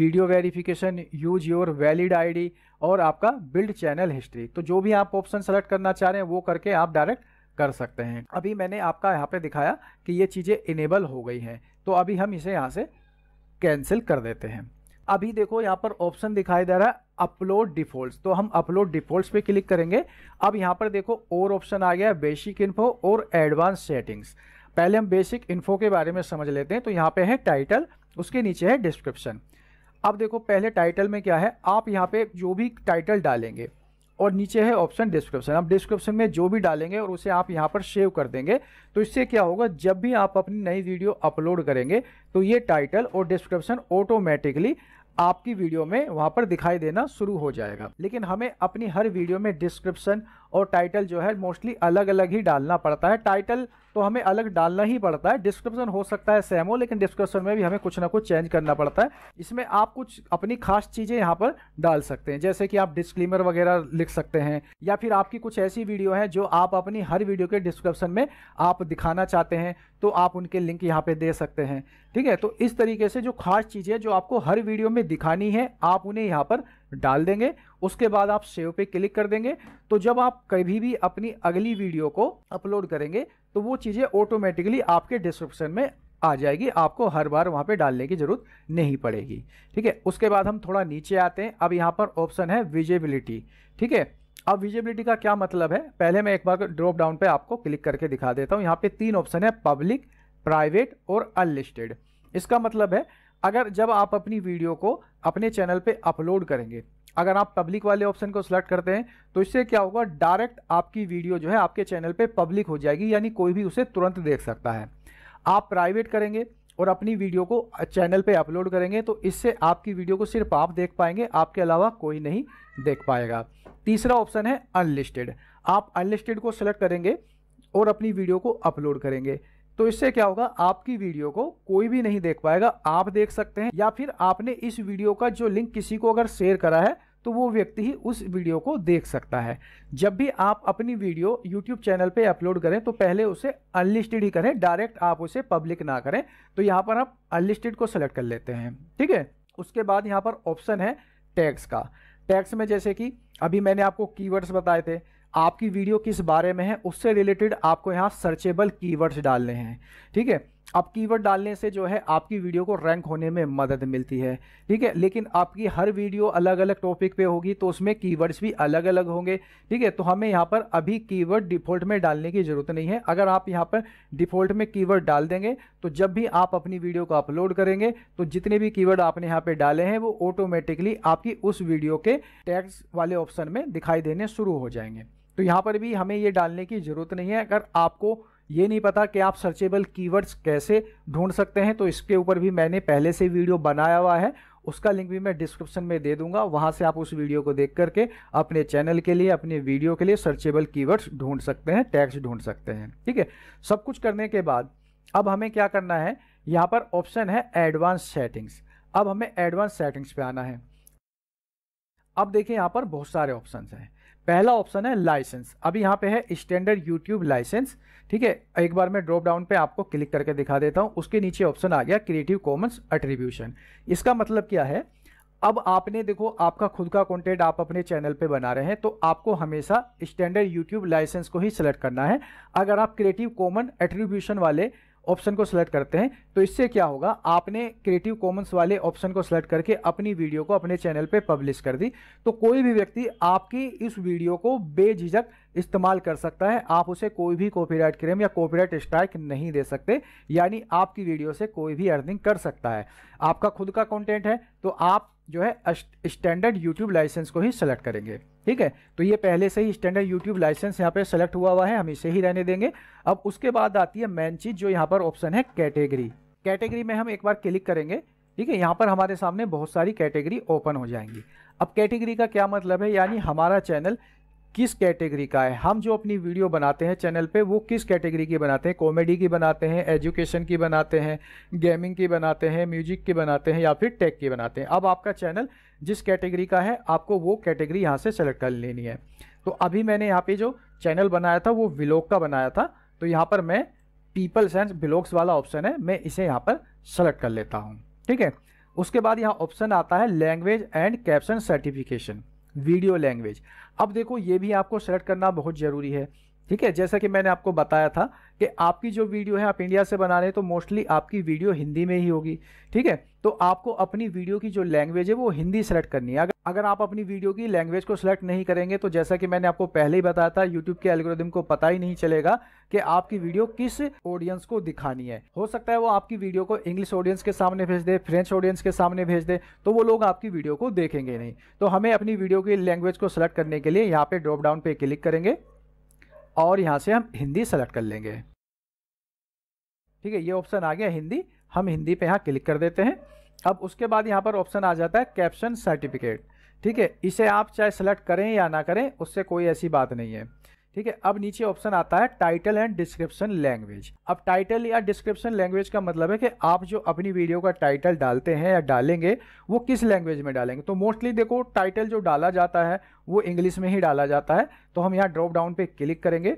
A: video verification use your valid ID और आपका बिल्ड चैनल हिस्ट्री तो जो भी आप ऑप्शन सेलेक्ट करना चाह रहे हैं वो करके आप डायरेक्ट कर सकते हैं अभी मैंने आपका यहाँ पे दिखाया कि ये चीज़ें इनेबल हो गई हैं तो अभी हम इसे यहाँ से कैंसिल कर देते हैं अभी देखो यहाँ पर ऑप्शन दिखाई दे रहा है अपलोड डिफॉल्ट्स तो हम अपलोड डिफॉल्ट्स पे क्लिक करेंगे अब यहाँ पर देखो और ऑप्शन आ गया है बेसिक इन्फो और एडवांस सेटिंग्स पहले हम बेसिक इन्फो के बारे में समझ लेते हैं तो यहाँ पे है टाइटल उसके नीचे है डिस्क्रिप्शन अब देखो पहले टाइटल में क्या है आप यहाँ पे जो भी टाइटल डालेंगे और नीचे है ऑप्शन डिस्क्रिप्शन आप डिस्क्रिप्शन में जो भी डालेंगे और उसे आप यहाँ पर सेव कर देंगे तो इससे क्या होगा जब भी आप अपनी नई वीडियो अपलोड करेंगे तो ये टाइटल और डिस्क्रिप्शन ऑटोमेटिकली आपकी वीडियो में वहाँ पर दिखाई देना शुरू हो जाएगा लेकिन हमें अपनी हर वीडियो में डिस्क्रिप्शन और टाइटल जो है मोस्टली अलग अलग ही डालना पड़ता है टाइटल तो हमें अलग डालना ही पड़ता है डिस्क्रिप्शन हो सकता है सेम हो लेकिन डिस्क्रिप्शन में भी हमें कुछ ना कुछ चेंज करना पड़ता है इसमें आप कुछ अपनी खास चीज़ें यहाँ पर डाल सकते हैं जैसे कि आप डिस्क्लेमर वगैरह लिख सकते हैं या फिर आपकी कुछ ऐसी वीडियो हैं जो आप अपनी हर वीडियो के डिस्क्रिप्शन में आप दिखाना चाहते हैं तो आप उनके लिंक यहाँ पर दे सकते हैं ठीक है तो इस तरीके से जो खास चीज़ें जो आपको हर वीडियो में दिखानी है आप उन्हें यहाँ पर डाल देंगे उसके बाद आप सेव पे क्लिक कर देंगे तो जब आप कभी भी अपनी अगली वीडियो को अपलोड करेंगे तो वो चीज़ें ऑटोमेटिकली आपके डिस्क्रिप्शन में आ जाएगी आपको हर बार वहाँ पे डालने की ज़रूरत नहीं पड़ेगी ठीक है उसके बाद हम थोड़ा नीचे आते हैं अब यहाँ पर ऑप्शन है विजिबिलिटी ठीक है अब विजिबिलिटी का क्या मतलब है पहले मैं एक बार ड्रॉप डाउन पर आपको क्लिक करके दिखा देता हूँ यहाँ पर तीन ऑप्शन है पब्लिक प्राइवेट और अनलिस्टेड इसका मतलब है अगर जब आप अपनी वीडियो को अपने चैनल पे अपलोड करेंगे अगर आप पब्लिक वाले ऑप्शन को सिलेक्ट करते हैं तो इससे क्या होगा डायरेक्ट आपकी वीडियो जो है आपके चैनल पे पब्लिक हो जाएगी यानी कोई भी उसे तुरंत देख सकता है आप प्राइवेट करेंगे और अपनी वीडियो को चैनल पे अपलोड करेंगे तो इससे आपकी वीडियो को सिर्फ आप देख पाएंगे आपके अलावा कोई नहीं देख पाएगा तीसरा ऑप्शन है अनलिस्टेड आप अनलिस्टेड को सिलेक्ट करेंगे और अपनी वीडियो को अपलोड करेंगे तो इससे क्या होगा आपकी वीडियो को कोई भी नहीं देख पाएगा आप देख सकते हैं या फिर आपने इस वीडियो का जो लिंक किसी को अगर शेयर करा है तो वो व्यक्ति ही उस वीडियो को देख सकता है जब भी आप अपनी वीडियो YouTube चैनल पे अपलोड करें तो पहले उसे अनलिस्टेड ही करें डायरेक्ट आप उसे पब्लिक ना करें तो यहाँ पर आप अनलिस्टेड को सेलेक्ट कर लेते हैं ठीक है उसके बाद यहाँ पर ऑप्शन है टैक्स का टैक्स में जैसे कि अभी मैंने आपको कीवर्ड्स बताए थे आपकी वीडियो किस बारे में है उससे रिलेटेड आपको यहाँ सर्चेबल कीवर्ड्स डालने हैं ठीक है अब कीवर्ड डालने से जो है आपकी वीडियो को रैंक होने में मदद मिलती है ठीक है लेकिन आपकी हर वीडियो अलग अलग टॉपिक पे होगी तो उसमें कीवर्ड्स भी अलग अलग होंगे ठीक है तो हमें यहाँ पर अभी कीवर्ड डिफ़ॉल्ट में डालने की ज़रूरत नहीं है अगर आप यहाँ पर डिफ़ॉल्ट में कीवर्ड डाल देंगे तो जब भी आप अपनी वीडियो को अपलोड करेंगे तो जितने भी कीवर्ड आपने यहाँ पर डाले हैं वो ऑटोमेटिकली आपकी उस वीडियो के टैक्स वाले ऑप्शन में दिखाई देने शुरू हो जाएंगे तो यहाँ पर भी हमें ये डालने की ज़रूरत नहीं है अगर आपको ये नहीं पता कि आप सर्चेबल कीवर्ड्स कैसे ढूंढ सकते हैं तो इसके ऊपर भी मैंने पहले से वीडियो बनाया हुआ है उसका लिंक भी मैं डिस्क्रिप्शन में दे दूंगा वहाँ से आप उस वीडियो को देख करके अपने चैनल के लिए अपने वीडियो के लिए सर्चेबल कीवर्ड्स ढूंढ सकते हैं टैक्स ढूंढ सकते हैं ठीक है सब कुछ करने के बाद अब हमें क्या करना है यहाँ पर ऑप्शन है एडवांस सेटिंग्स अब हमें एडवांस सेटिंग्स पे आना है अब देखिए यहाँ पर बहुत सारे ऑप्शन हैं पहला ऑप्शन है लाइसेंस अभी यहाँ पे है स्टैंडर्ड यूट्यूब लाइसेंस ठीक है एक बार मैं ड्रॉप डाउन पे आपको क्लिक करके दिखा देता हूँ उसके नीचे ऑप्शन आ गया क्रिएटिव कॉमन्स अट्रीब्यूशन इसका मतलब क्या है अब आपने देखो आपका खुद का कंटेंट आप अपने चैनल पे बना रहे हैं तो आपको हमेशा स्टैंडर्ड यूट्यूब लाइसेंस को ही सिलेक्ट करना है अगर आप क्रिएटिव कॉमन एट्रीब्यूशन वाले ऑप्शन को सिलेक्ट करते हैं तो इससे क्या होगा आपने क्रिएटिव कॉमन्स वाले ऑप्शन को सिलेक्ट करके अपनी वीडियो को अपने चैनल पे पब्लिश कर दी तो कोई भी व्यक्ति आपकी इस वीडियो को बेझिझक इस्तेमाल कर सकता है आप उसे कोई भी कॉपीराइट क्रेम या कॉपीराइट स्ट्राइक नहीं दे सकते यानी आपकी वीडियो से कोई भी अर्निंग कर सकता है आपका खुद का कॉन्टेंट है तो आप जो है स्टैंडर्ड यूट्यूब लाइसेंस को ही सेलेक्ट करेंगे ठीक है तो ये पहले से ही स्टैंडर्ड यूट्यूब लाइसेंस यहाँ पे सेलेक्ट हुआ हुआ है हम इसे ही रहने देंगे अब उसके बाद आती है मेन चीज़ जो यहाँ पर ऑप्शन है कैटेगरी कैटेगरी में हम एक बार क्लिक करेंगे ठीक है यहाँ पर हमारे सामने बहुत सारी कैटेगरी ओपन हो जाएंगी अब कैटेगरी का क्या मतलब है यानी हमारा चैनल किस कैटेगरी का है हम जो अपनी वीडियो बनाते हैं चैनल पे वो किस कैटेगरी की बनाते हैं कॉमेडी की बनाते हैं एजुकेशन की बनाते हैं गेमिंग की बनाते हैं म्यूजिक की बनाते हैं या फिर टेक की बनाते हैं अब आपका चैनल जिस कैटेगरी का है आपको वो कैटेगरी यहाँ से सेलेक्ट कर लेनी है तो अभी मैंने यहाँ पर जो चैनल बनाया था वो विलोक का बनाया था तो यहाँ पर मैं पीपल्स एंड ब्लॉग्स वाला ऑप्शन है मैं इसे यहाँ पर सेलेक्ट कर लेता हूँ ठीक है उसके बाद यहाँ ऑप्शन आता है language and caption certification video language अब देखो ये भी आपको सेलेक्ट करना बहुत ज़रूरी है ठीक है जैसा कि मैंने आपको बताया था कि आपकी जो वीडियो है आप इंडिया से बना रहे हैं तो मोस्टली आपकी वीडियो हिंदी में ही होगी ठीक है तो आपको अपनी वीडियो की जो लैंग्वेज है वो हिंदी सेलेक्ट करनी है अगर अगर आप अपनी वीडियो की लैंग्वेज को सिलेक्ट नहीं करेंगे तो जैसा कि मैंने आपको पहले ही बताया था यूट्यूब के एल्गोरिदम को पता ही नहीं चलेगा कि आपकी वीडियो किस ऑडियंस को दिखानी है हो सकता है वो आपकी वीडियो को इंग्लिश ऑडियंस के सामने भेज दे फ्रेंच ऑडियंस के सामने भेज दे तो वो लोग आपकी वीडियो को देखेंगे नहीं तो हमें अपनी वीडियो की लैंग्वेज को सिलेक्ट करने के लिए यहाँ पे ड्रॉप डाउन पे क्लिक करेंगे और यहाँ से हम हिंदी सेलेक्ट कर लेंगे ठीक है ये ऑप्शन आ गया हिंदी हम हिंदी पे यहाँ क्लिक कर देते हैं अब उसके बाद यहाँ पर ऑप्शन आ जाता है कैप्शन सर्टिफिकेट ठीक है इसे आप चाहे सेलेक्ट करें या ना करें उससे कोई ऐसी बात नहीं है ठीक है अब नीचे ऑप्शन आता है टाइटल एंड डिस्क्रिप्शन लैंग्वेज अब टाइटल या डिस्क्रिप्शन लैंग्वेज का मतलब है कि आप जो अपनी वीडियो का टाइटल डालते हैं या डालेंगे वो किस लैंग्वेज में डालेंगे तो मोस्टली देखो टाइटल जो डाला जाता है वो इंग्लिश में ही डाला जाता है तो हम यहाँ ड्रॉप डाउन पर क्लिक करेंगे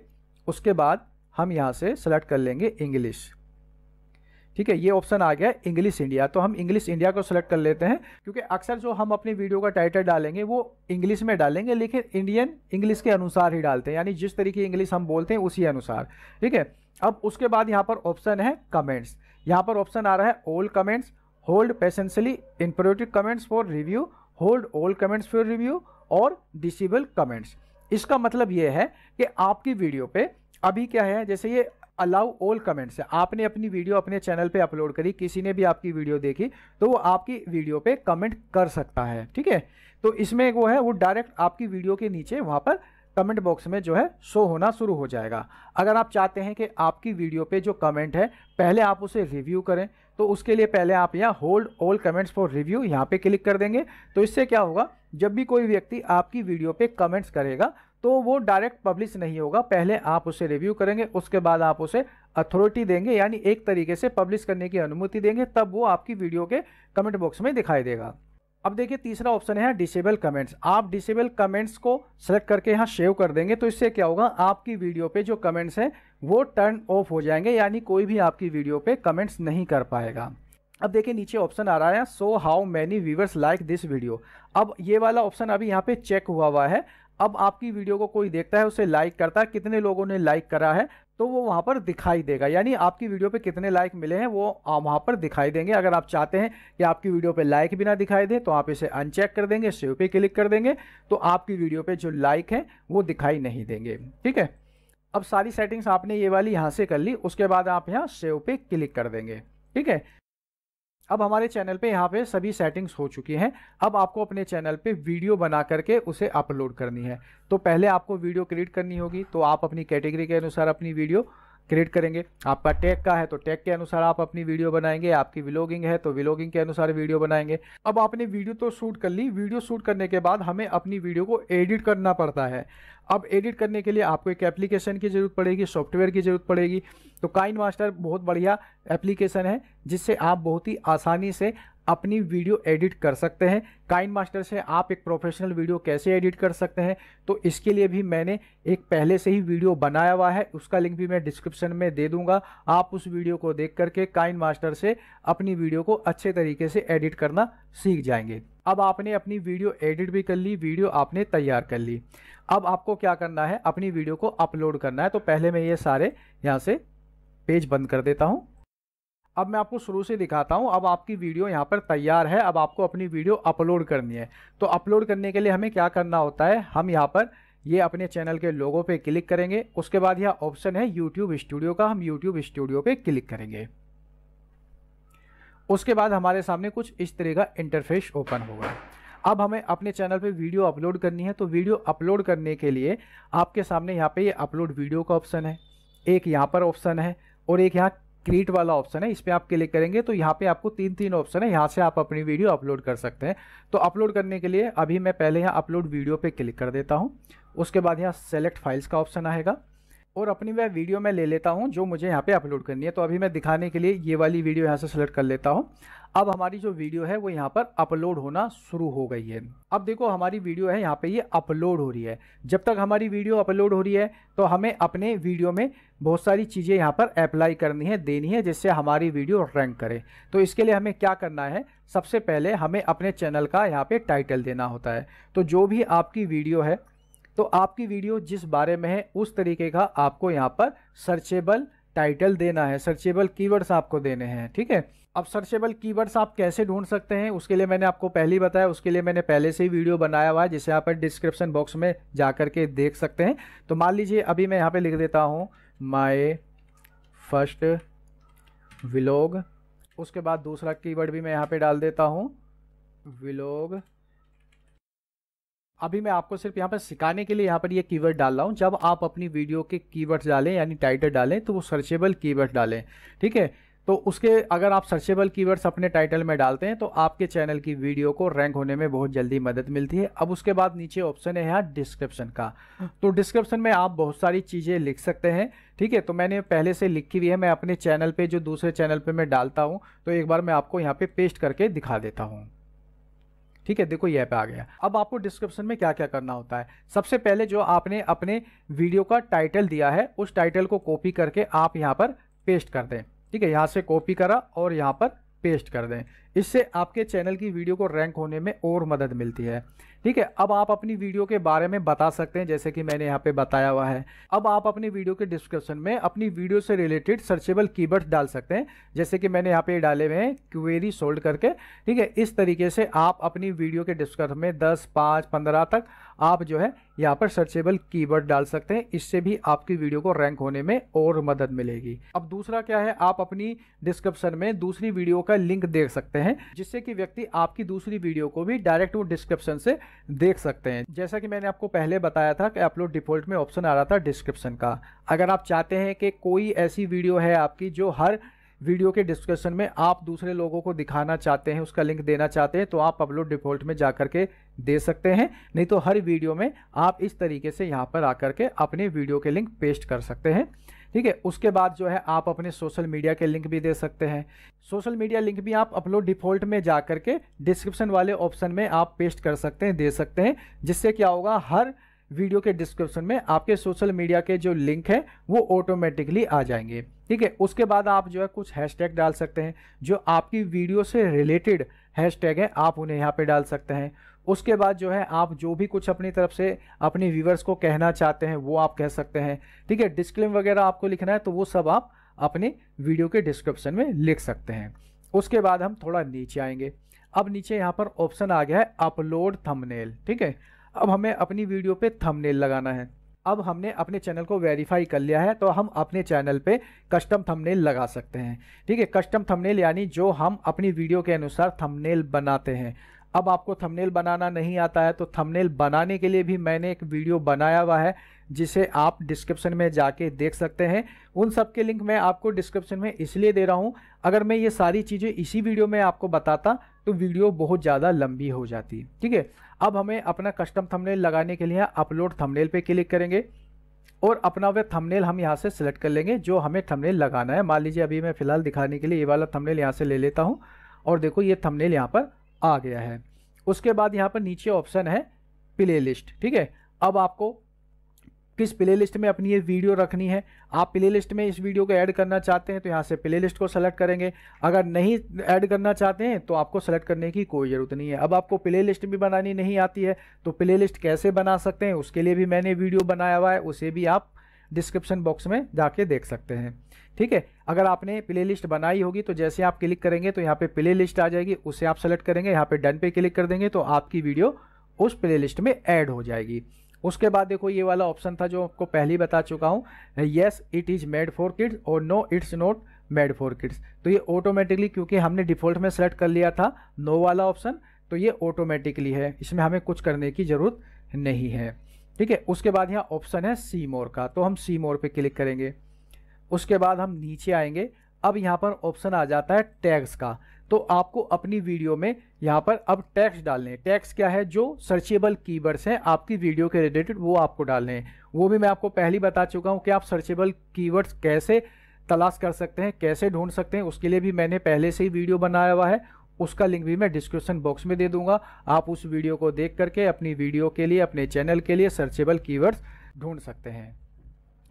A: उसके बाद हम यहाँ से सेलेक्ट कर लेंगे इंग्लिश ठीक है ये ऑप्शन आ गया इंग्लिश इंडिया तो हम इंग्लिश इंडिया को सेलेक्ट कर लेते हैं क्योंकि अक्सर जो हम अपनी वीडियो का टाइटल डालेंगे वो इंग्लिश में डालेंगे लेकिन इंडियन इंग्लिश के अनुसार ही डालते हैं यानी जिस तरीके इंग्लिश हम बोलते हैं उसी अनुसार ठीक है अब उसके बाद यहाँ पर ऑप्शन है कमेंट्स यहाँ पर ऑप्शन आ रहा है all comments hold potentially inappropriate comments for review hold all comments for review और डिसेबल कमेंट्स इसका मतलब ये है कि आपकी वीडियो पे अभी क्या है जैसे ये अलाउ ऑल कमेंट्स है आपने अपनी वीडियो अपने चैनल पे अपलोड करी किसी ने भी आपकी वीडियो देखी तो वो आपकी वीडियो पे कमेंट कर सकता है ठीक है तो इसमें वो है वो डायरेक्ट आपकी वीडियो के नीचे वहाँ पर कमेंट बॉक्स में जो है शो होना शुरू हो जाएगा अगर आप चाहते हैं कि आपकी वीडियो पे जो कमेंट है पहले आप उसे रिव्यू करें तो उसके लिए पहले आप यहाँ hold all comments for review यहाँ पे क्लिक कर देंगे तो इससे क्या होगा जब भी कोई व्यक्ति आपकी वीडियो पे कमेंट्स करेगा तो वो डायरेक्ट पब्लिश नहीं होगा पहले आप उसे रिव्यू करेंगे उसके बाद आप उसे अथॉरिटी देंगे यानी एक तरीके से पब्लिश करने की अनुमति देंगे तब वो आपकी वीडियो के कमेंट बॉक्स में दिखाई देगा अब देखिए तीसरा ऑप्शन है डिसेबल कमेंट्स आप डिसेबल कमेंट्स को सेलेक्ट करके यहाँ सेव कर देंगे तो इससे क्या होगा आपकी वीडियो पे जो कमेंट्स हैं वो टर्न ऑफ हो जाएंगे यानी कोई भी आपकी वीडियो पे कमेंट्स नहीं कर पाएगा अब देखिए नीचे ऑप्शन आ रहा है so how many viewers like this video अब ये वाला ऑप्शन अभी यहाँ पे चेक हुआ हुआ है अब आपकी वीडियो को कोई देखता है उसे लाइक करता है कितने लोगों ने लाइक करा है तो वो वहाँ पर दिखाई देगा यानी आपकी वीडियो पे कितने लाइक मिले हैं वो वहाँ पर दिखाई देंगे अगर आप चाहते हैं कि आपकी वीडियो पे लाइक भी ना दिखाई दे तो आप इसे अनचेक कर देंगे सेव पे क्लिक कर देंगे तो आपकी वीडियो पे जो लाइक है वो दिखाई नहीं देंगे ठीक है अब सारी सेटिंग्स आपने ये वाली यहाँ से कर ली उसके बाद आप यहाँ सेव पे क्लिक कर देंगे ठीक है अब हमारे चैनल पे यहाँ पे सभी सेटिंग्स हो चुकी हैं अब आपको अपने चैनल पे वीडियो बना करके उसे अपलोड करनी है तो पहले आपको वीडियो क्रिएट करनी होगी तो आप अपनी कैटेगरी के अनुसार अपनी वीडियो क्रिएट करेंगे आपका टैग का है तो टैग के अनुसार आप अपनी वीडियो बनाएंगे आपकी व्लॉगिंग है तो व्लॉगिंग के अनुसार वीडियो बनाएंगे अब आपने वीडियो तो शूट कर ली वीडियो शूट करने के बाद हमें अपनी वीडियो को एडिट करना पड़ता है अब एडिट करने के लिए आपको एक एप्लीकेशन की ज़रूरत पड़ेगी सॉफ्टवेयर की ज़रूरत पड़ेगी तो काइन मास्टर बहुत बढ़िया एप्लीकेशन है जिससे आप बहुत ही आसानी से अपनी वीडियो एडिट कर सकते हैं काइन मास्टर से आप एक प्रोफेशनल वीडियो कैसे एडिट कर सकते हैं तो इसके लिए भी मैंने एक पहले से ही वीडियो बनाया हुआ है उसका लिंक भी मैं डिस्क्रिप्शन में दे दूंगा आप उस वीडियो को देख करके काइन मास्टर से अपनी वीडियो को अच्छे तरीके से एडिट करना सीख जाएंगे अब आपने अपनी वीडियो एडिट भी कर ली वीडियो आपने तैयार कर ली अब आपको क्या करना है अपनी वीडियो को अपलोड करना है तो पहले मैं ये सारे यहाँ से पेज बंद कर देता हूँ अब मैं आपको शुरू से दिखाता हूँ अब आपकी वीडियो यहाँ पर तैयार है अब आपको अपनी वीडियो अपलोड करनी है तो अपलोड करने के लिए हमें क्या करना होता है हम यहाँ पर ये अपने चैनल के लोगो पे क्लिक करेंगे उसके बाद यह ऑप्शन है यूट्यूब स्टूडियो का हम यूट्यूब स्टूडियो पे क्लिक करेंगे उसके बाद हमारे सामने कुछ इस तरह का इंटरफेस ओपन होगा अब हमें अपने चैनल पे वीडियो अपलोड करनी है तो वीडियो अपलोड करने के लिए आपके सामने यहाँ पे ये अपलोड वीडियो का ऑप्शन है एक यहाँ पर ऑप्शन है और एक यहाँ क्रिएट वाला ऑप्शन है इस पर आप क्लिक करेंगे तो यहाँ पे आपको तीन तीन ऑप्शन है यहाँ से आप अपनी वीडियो अपलोड कर सकते हैं तो अपलोड करने के लिए अभी मैं पहले यहाँ अपलोड वीडियो पे क्लिक कर देता हूँ उसके बाद यहाँ सेलेक्ट फाइल्स का ऑप्शन आएगा और अपनी वह वीडियो मैं ले लेता हूँ जो मुझे यहाँ पे अपलोड करनी है तो अभी मैं दिखाने के लिए ये वाली वीडियो यहाँ से सेलेक्ट कर लेता हूँ अब हमारी जो वीडियो है वो यहाँ पर अपलोड होना शुरू हो गई है अब देखो हमारी वीडियो है यहाँ पे ये अपलोड हो रही है जब तक हमारी वीडियो अपलोड हो रही है तो हमें अपने वीडियो में बहुत सारी चीज़ें यहाँ पर अप्लाई करनी है देनी है जिससे हमारी वीडियो रैंक करे तो इसके लिए हमें क्या करना है सबसे पहले हमें अपने चैनल का यहाँ पर टाइटल देना होता है तो जो भी आपकी वीडियो है तो आपकी वीडियो जिस बारे में है उस तरीके का आपको यहाँ पर सर्चेबल टाइटल देना है सर्चेबल कीवर्ड्स आपको देने हैं ठीक है अब सर्चेबल कीवर्ड्स आप कैसे ढूंढ सकते हैं उसके लिए मैंने आपको पहले ही बताया उसके लिए मैंने पहले से ही वीडियो बनाया हुआ है जिसे आप डिस्क्रिप्शन बॉक्स में जा कर के देख सकते हैं तो मान लीजिए अभी मैं यहाँ पे लिख देता हूँ माए फर्स्ट विलोग उसके बाद दूसरा कीवर्ड भी मैं यहाँ पे डाल देता हूँ विलोग अभी मैं आपको सिर्फ यहाँ पर सिखाने के लिए यहाँ पर ये यह कीवर्ड डाल रहा हूँ जब आप अपनी वीडियो के कीवर्ड्स डालें यानी टाइटल डालें तो वो सर्चेबल कीवर्ड डालें ठीक है तो उसके अगर आप सर्चेबल कीवर्ड्स अपने टाइटल में डालते हैं तो आपके चैनल की वीडियो को रैंक होने में बहुत जल्दी मदद मिलती है अब उसके बाद नीचे ऑप्शन है यहाँ डिस्क्रिप्शन का हाँ। तो डिस्क्रिप्शन में आप बहुत सारी चीज़ें लिख सकते हैं ठीक है तो मैंने पहले से लिखी हुई है मैं अपने चैनल पर जो दूसरे चैनल पर मैं डालता हूँ तो एक बार मैं आपको यहाँ पर पेस्ट करके दिखा देता हूँ ठीक है देखो ये पे आ गया अब आपको डिस्क्रिप्शन में क्या क्या करना होता है सबसे पहले जो आपने अपने वीडियो का टाइटल दिया है उस टाइटल को कॉपी करके आप यहाँ पर पेस्ट कर दें ठीक है यहाँ से कॉपी करा और यहाँ पर पेस्ट कर दें इससे आपके चैनल की वीडियो को रैंक होने में और मदद मिलती है ठीक है अब आप अपनी वीडियो के बारे में बता सकते हैं जैसे कि मैंने यहाँ पे बताया हुआ है अब आप अपनी वीडियो के डिस्क्रिप्शन में अपनी वीडियो से रिलेटेड सर्चेबल कीवर्ड्स डाल सकते हैं जैसे कि मैंने यहाँ पे डाले हुए हैं क्वेरी सोल्ड करके ठीक है इस तरीके से आप अपनी वीडियो के डिस्क्रिप्शन में दस पाँच पंद्रह तक आप जो है यहाँ पर सर्चेबल कीवर्ड डाल सकते हैं इससे भी आपकी वीडियो को रैंक होने में और मदद मिलेगी अब दूसरा क्या है आप अपनी डिस्क्रिप्शन में दूसरी वीडियो का लिंक देख सकते हैं जिससे कि व्यक्ति आपकी दूसरी वीडियो को भी डायरेक्ट वो डिस्क्रिप्शन से देख सकते हैं जैसा कि मैंने आपको पहले बताया था कि अपलोड डिफॉल्ट में ऑप्शन आ रहा था डिस्क्रिप्शन का अगर आप चाहते हैं कि कोई ऐसी वीडियो है आपकी जो हर वीडियो के डिस्क्रिप्शन में आप दूसरे लोगों को दिखाना चाहते हैं उसका लिंक देना चाहते हैं तो आप अपलोड डिफ़ॉल्ट में जा के दे सकते हैं नहीं तो हर वीडियो में आप इस तरीके से यहाँ पर आकर के अपने वीडियो के लिंक पेस्ट कर सकते हैं ठीक है उसके बाद जो है आप अपने सोशल मीडिया के लिंक भी दे सकते हैं सोशल मीडिया लिंक भी आप अपलोड डिफ़ॉल्ट में जा के डिस्क्रिप्शन वाले ऑप्शन में आप पेस्ट कर सकते हैं दे सकते हैं जिससे क्या होगा हर वीडियो के डिस्क्रिप्शन में आपके सोशल मीडिया के जो लिंक है वो ऑटोमेटिकली आ जाएंगे ठीक है उसके बाद आप जो है कुछ हैशटैग डाल सकते हैं जो आपकी वीडियो से रिलेटेड हैशटैग है आप उन्हें यहाँ पे डाल सकते हैं उसके बाद जो है आप जो भी कुछ अपनी तरफ से अपने व्यूवर्स को कहना चाहते हैं वो आप कह सकते हैं ठीक है डिस्क्लेम वगैरह आपको लिखना है तो वो सब आप अपने वीडियो के डिस्क्रिप्शन में लिख सकते हैं उसके बाद हम थोड़ा नीचे आएंगे अब नीचे यहाँ पर ऑप्शन आ गया है अपलोड थंबनेल ठीक है अब हमें अपनी वीडियो पे थंबनेल लगाना है अब हमने अपने चैनल को वेरीफाई कर लिया है तो हम अपने चैनल पे कस्टम थंबनेल लगा सकते हैं ठीक है कस्टम थंबनेल यानी जो हम अपनी वीडियो के अनुसार थंबनेल बनाते हैं अब आपको थंबनेल बनाना नहीं आता है तो थंबनेल बनाने के लिए भी मैंने एक वीडियो बनाया हुआ है जिसे आप डिस्क्रिप्शन में जाके देख सकते हैं उन सब के लिंक मैं आपको डिस्क्रिप्शन में इसलिए दे रहा हूँ अगर मैं ये सारी चीज़ें इसी वीडियो में आपको बताता तो वीडियो बहुत ज़्यादा लंबी हो जाती ठीक है अब हमें अपना कस्टम थंबनेल लगाने के लिए अपलोड थंबनेल पे क्लिक करेंगे और अपना वे थंबनेल हम यहाँ से सिलेक्ट कर लेंगे जो हमें थंबनेल लगाना है मान लीजिए अभी मैं फ़िलहाल दिखाने के लिए ये वाला थंबनेल यहाँ से ले लेता हूँ और देखो ये थंबनेल यहाँ पर आ गया है उसके बाद यहाँ पर नीचे ऑप्शन है प्ले लिस्ट ठीक है अब आपको किस प्ले लिस्ट में अपनी ये वीडियो रखनी है आप प्ले लिस्ट में इस वीडियो को ऐड करना चाहते हैं तो यहाँ से प्ले लिस्ट को सेलेक्ट करेंगे अगर नहीं ऐड करना चाहते हैं तो आपको सेलेक्ट करने की कोई ज़रूरत नहीं है अब आपको प्ले लिस्ट भी बनानी नहीं आती है तो प्ले लिस्ट कैसे बना सकते हैं उसके लिए भी मैंने वीडियो बनाया हुआ है उसे भी आप डिस्क्रिप्शन बॉक्स में जाके देख सकते हैं ठीक है अगर आपने प्ले लिस्ट बनाई होगी तो जैसे आप क्लिक करेंगे तो यहाँ पर प्ले लिस्ट आ जाएगी उसे आप सेलेक्ट करेंगे यहाँ पर डन पे क्लिक कर देंगे तो आपकी वीडियो उस प्ले लिस्ट में ऐड हो जाएगी उसके बाद देखो ये वाला ऑप्शन था जो आपको पहले ही बता चुका हूँ yes it is made for kids और no it's not made for kids तो ये ऑटोमेटिकली क्योंकि हमने डिफ़ॉल्ट में सेलेक्ट कर लिया था नो वाला ऑप्शन तो ये ऑटोमेटिकली है इसमें हमें कुछ करने की ज़रूरत नहीं है ठीक है उसके बाद यहाँ ऑप्शन है सी मोर का तो हम सी मोर पर क्लिक करेंगे उसके बाद हम नीचे आएंगे अब यहाँ पर ऑप्शन आ जाता है टैग्स का तो आपको अपनी वीडियो में यहाँ पर अब टैक्स डालने हैं टैक्स क्या है जो सर्चेबल कीवर्ड्स हैं आपकी वीडियो के रिलेटेड वो आपको डालने हैं वो भी मैं आपको पहले बता चुका हूँ कि आप सर्चेबल कीवर्ड्स कैसे तलाश कर सकते हैं कैसे ढूंढ सकते हैं उसके लिए भी मैंने पहले से ही वीडियो बनाया हुआ है उसका लिंक भी मैं डिस्क्रिप्शन बॉक्स में दे दूंगा आप उस वीडियो को देख करके अपनी वीडियो के लिए अपने चैनल के लिए सर्चेबल कीवर्ड्स ढूंढ सकते हैं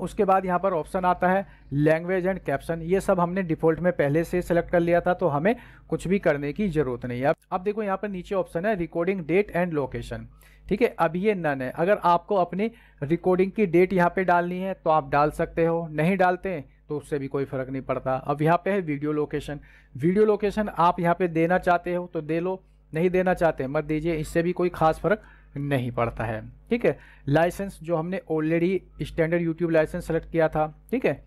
A: उसके बाद यहाँ पर ऑप्शन आता है लैंग्वेज एंड कैप्शन ये सब हमने डिफ़ॉल्ट में पहले से सेलेक्ट कर लिया था तो हमें कुछ भी करने की ज़रूरत नहीं है अब देखो यहाँ पर नीचे ऑप्शन है रिकॉर्डिंग डेट एंड लोकेशन ठीक है अब ये नन है अगर आपको अपनी रिकॉर्डिंग की डेट यहाँ पे डालनी है तो आप डाल सकते हो नहीं डालते हैं तो उससे भी कोई फ़र्क नहीं पड़ता अब यहाँ पे है वीडियो लोकेशन वीडियो लोकेशन आप यहाँ पे देना चाहते हो तो दे लो नहीं देना चाहते मत दीजिए इससे भी कोई ख़ास फ़र्क नहीं पड़ता है ठीक है लाइसेंस जो हमने already standard YouTube license select किया था ठीक है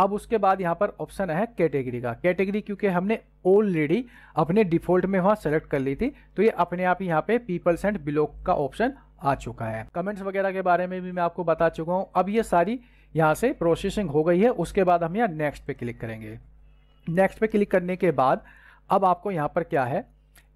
A: अब उसके बाद यहाँ पर ऑप्शन है कैटेगरी का कैटेगरी क्योंकि हमने ऑलरेडी अपने डिफॉल्ट में वहाँ सेलेक्ट कर ली थी तो ये अपने आप ही यहाँ पे पीपल्स एंड ब्लॉक का ऑप्शन आ चुका है कमेंट्स वगैरह के बारे में भी मैं आपको बता चुका हूँ अब ये सारी यहाँ से प्रोसेसिंग हो गई है उसके बाद हम यहाँ नेक्स्ट पे क्लिक करेंगे नेक्स्ट पे क्लिक करने के बाद अब आपको यहाँ पर क्या है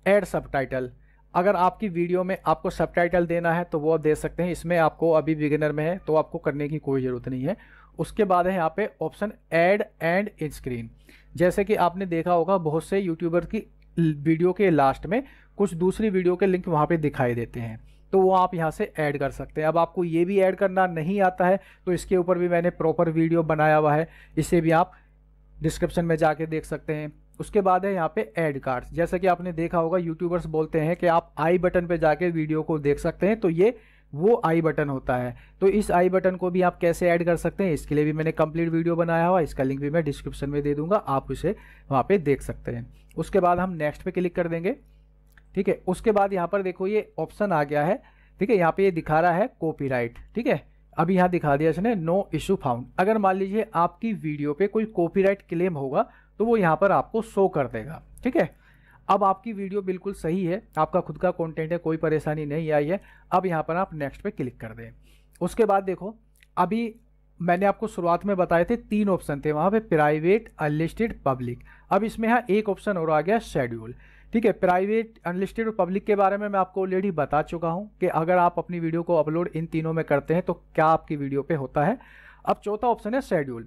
A: एड सब टाइटल अगर आपकी वीडियो में आपको सब देना है तो वो आप दे सकते हैं इसमें आपको अभी बिगिनर में है तो आपको करने की कोई ज़रूरत नहीं है उसके बाद है यहाँ पे option add end in screen जैसे कि आपने देखा होगा बहुत से यूट्यूबर की वीडियो के लास्ट में कुछ दूसरी वीडियो के लिंक वहाँ पे दिखाई देते हैं तो वो आप यहाँ से ऐड कर सकते हैं अब आपको ये भी ऐड करना नहीं आता है तो इसके ऊपर भी मैंने प्रॉपर वीडियो बनाया हुआ है इसे भी आप डिस्क्रिप्शन में जाके देख सकते हैं उसके बाद है यहाँ पे एड कार्ड्स जैसा कि आपने देखा होगा यूट्यूबर्स बोलते हैं कि आप आई बटन पे जाके वीडियो को देख सकते हैं तो ये वो आई बटन होता है तो इस आई बटन को भी आप कैसे ऐड कर सकते हैं इसके लिए भी मैंने कंप्लीट वीडियो बनाया हुआ इसका लिंक भी मैं डिस्क्रिप्शन में दे दूंगा आप उसे वहाँ पे देख सकते हैं उसके बाद हम नेक्स्ट पे क्लिक कर देंगे ठीक है उसके बाद यहाँ पर देखो ये ऑप्शन आ गया है ठीक है यहाँ पे ये दिखा रहा है कॉपी ठीक है अभी यहाँ दिखा दिया इसने नो इशू फाउंड अगर मान लीजिए आपकी वीडियो पर कोई कॉपी क्लेम होगा तो वो यहाँ पर आपको शो कर देगा ठीक है अब आपकी वीडियो बिल्कुल सही है आपका खुद का कंटेंट है कोई परेशानी नहीं आई है अब यहाँ पर आप नेक्स्ट पे क्लिक कर दें उसके बाद देखो अभी मैंने आपको शुरुआत में बताए थे तीन ऑप्शन थे वहाँ पे प्राइवेट अनलिस्टेड पब्लिक अब इसमें यहाँ एक ऑप्शन और आ गया शेड्यूल ठीक है प्राइवेट अनलिस्टेड और पब्लिक के बारे में मैं आपको ऑलरेडी बता चुका हूँ कि अगर आप अपनी वीडियो को अपलोड इन तीनों में करते हैं तो क्या आपकी वीडियो पे होता है अब चौथा ऑप्शन है शेड्यूल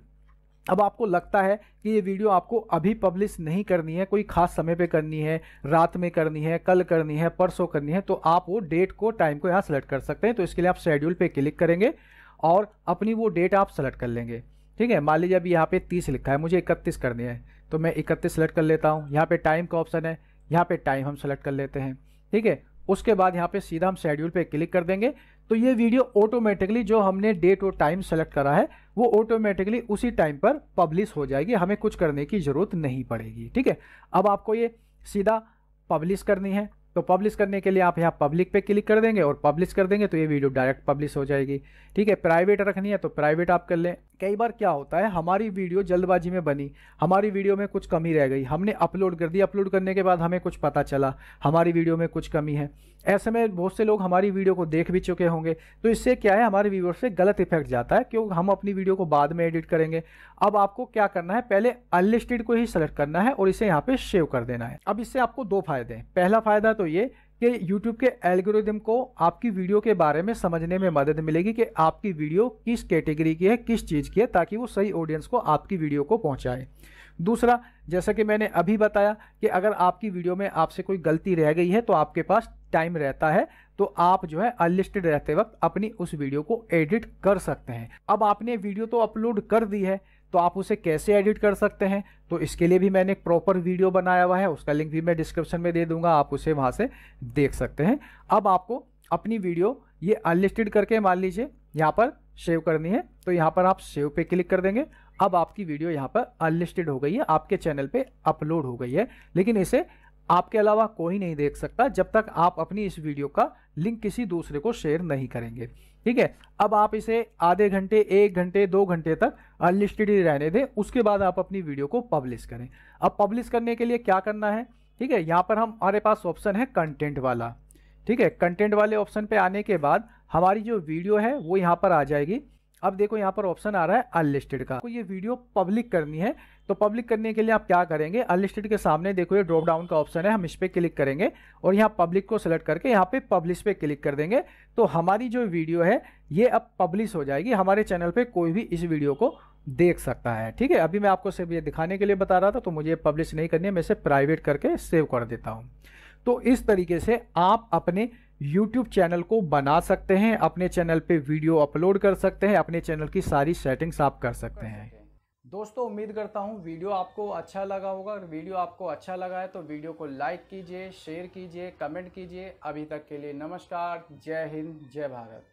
A: अब आपको लगता है कि ये वीडियो आपको अभी पब्लिश नहीं करनी है कोई खास समय पे करनी है रात में करनी है कल करनी है परसों करनी है तो आप वो डेट को टाइम को यहाँ सेलेक्ट कर सकते हैं तो इसके लिए आप शेड्यूल पे क्लिक करेंगे और अपनी वो डेट आप सेलेक्ट कर लेंगे ठीक है मान लीजिए अभी यहाँ पे तीस लिखा है मुझे इकतीस करनी है तो मैं इकतीस सेलेक्ट कर लेता हूँ यहाँ पे टाइम का ऑप्शन है यहाँ पे टाइम हम सेलेक्ट कर लेते हैं ठीक है उसके बाद यहाँ पे सीधा हम शेड्यूल पे क्लिक कर देंगे तो ये वीडियो ऑटोमेटिकली जो हमने डेट और टाइम सेलेक्ट करा है वो ऑटोमेटिकली उसी टाइम पर पब्लिश हो जाएगी हमें कुछ करने की ज़रूरत नहीं पड़ेगी ठीक है अब आपको ये सीधा पब्लिश करनी है तो पब्लिश करने के लिए आप यहाँ पब्लिक पे क्लिक कर देंगे और पब्लिश कर देंगे तो ये वीडियो डायरेक्ट पब्लिश हो जाएगी ठीक है प्राइवेट रखनी है तो प्राइवेट आप कर लें कई बार क्या होता है हमारी वीडियो जल्दबाजी में बनी हमारी वीडियो में कुछ कमी रह गई हमने अपलोड कर दी अपलोड करने के बाद हमें कुछ पता चला हमारी वीडियो में कुछ कमी है ऐसे में बहुत से लोग हमारी वीडियो को देख भी चुके होंगे तो इससे क्या है हमारे व्यूवर से गलत इफेक्ट जाता है क्योंकि हम अपनी वीडियो को बाद में एडिट करेंगे अब आपको क्या करना है पहले अनलिस्टेड को ही सेलेक्ट करना है और इसे यहाँ पे सेव कर देना है अब इससे आपको दो फायदे हैं पहला फायदा तो ये कि यूट्यूब के एल्गोरिदम को आपकी वीडियो के बारे में समझने में मदद मिलेगी कि आपकी वीडियो किस कैटेगरी की है किस चीज़ की है ताकि वो सही ऑडियंस को आपकी वीडियो को पहुँचाए दूसरा जैसा कि मैंने अभी बताया कि अगर आपकी वीडियो में आपसे कोई गलती रह गई है तो आपके पास टाइम रहता है तो आप जो है अनलिस्टेड रहते वक्त अपनी उस वीडियो को एडिट कर सकते हैं अब आपने वीडियो तो अपलोड कर दी है तो आप उसे कैसे एडिट कर सकते हैं तो इसके लिए भी मैंने एक प्रॉपर वीडियो बनाया हुआ है उसका लिंक भी मैं डिस्क्रिप्शन में दे दूंगा आप उसे वहाँ से देख सकते हैं अब आपको अपनी वीडियो ये अनलिस्टेड करके मान लीजिए यहाँ पर सेव करनी है तो यहाँ पर आप सेव पे क्लिक कर देंगे अब आपकी वीडियो यहाँ पर अनलिस्टेड हो गई है आपके चैनल पे अपलोड हो गई है लेकिन इसे आपके अलावा कोई नहीं देख सकता जब तक आप अपनी इस वीडियो का लिंक किसी दूसरे को शेयर नहीं करेंगे ठीक है अब आप इसे आधे घंटे एक घंटे दो घंटे तक अनलिस्टेड ही रहने दें उसके बाद आप अपनी वीडियो को पब्लिश करें अब पब्लिश करने के लिए क्या करना है ठीक है यहाँ पर हम हमारे पास ऑप्शन है कंटेंट वाला ठीक है कंटेंट वाले ऑप्शन पर आने के बाद हमारी जो वीडियो है वो यहाँ पर आ जाएगी अब देखो यहाँ पर ऑप्शन आ रहा है अनलिस्टेड का तो ये वीडियो पब्लिक करनी है तो पब्लिक करने के लिए आप क्या करेंगे अनलिस्टेड के सामने देखो ये ड्रॉप डाउन का ऑप्शन है हम इस पर क्लिक करेंगे और यहाँ पब्लिक को सिलेक्ट करके यहाँ पे पब्लिश पे क्लिक कर देंगे तो हमारी जो वीडियो है ये अब पब्लिश हो जाएगी हमारे चैनल पर कोई भी इस वीडियो को देख सकता है ठीक है अभी मैं आपको सिर्फ ये दिखाने के लिए बता रहा था तो मुझे पब्लिश नहीं करनी है मैं इसे प्राइवेट करके सेव कर देता हूँ तो इस तरीके से आप अपने यूट्यूब चैनल को बना सकते हैं अपने चैनल पे वीडियो अपलोड कर सकते हैं अपने चैनल की सारी सेटिंग्स आप कर सकते हैं दोस्तों उम्मीद करता हूँ वीडियो आपको अच्छा लगा होगा अगर वीडियो आपको अच्छा लगा है तो वीडियो को लाइक कीजिए शेयर कीजिए कमेंट कीजिए अभी तक के लिए नमस्कार जय हिंद जय भारत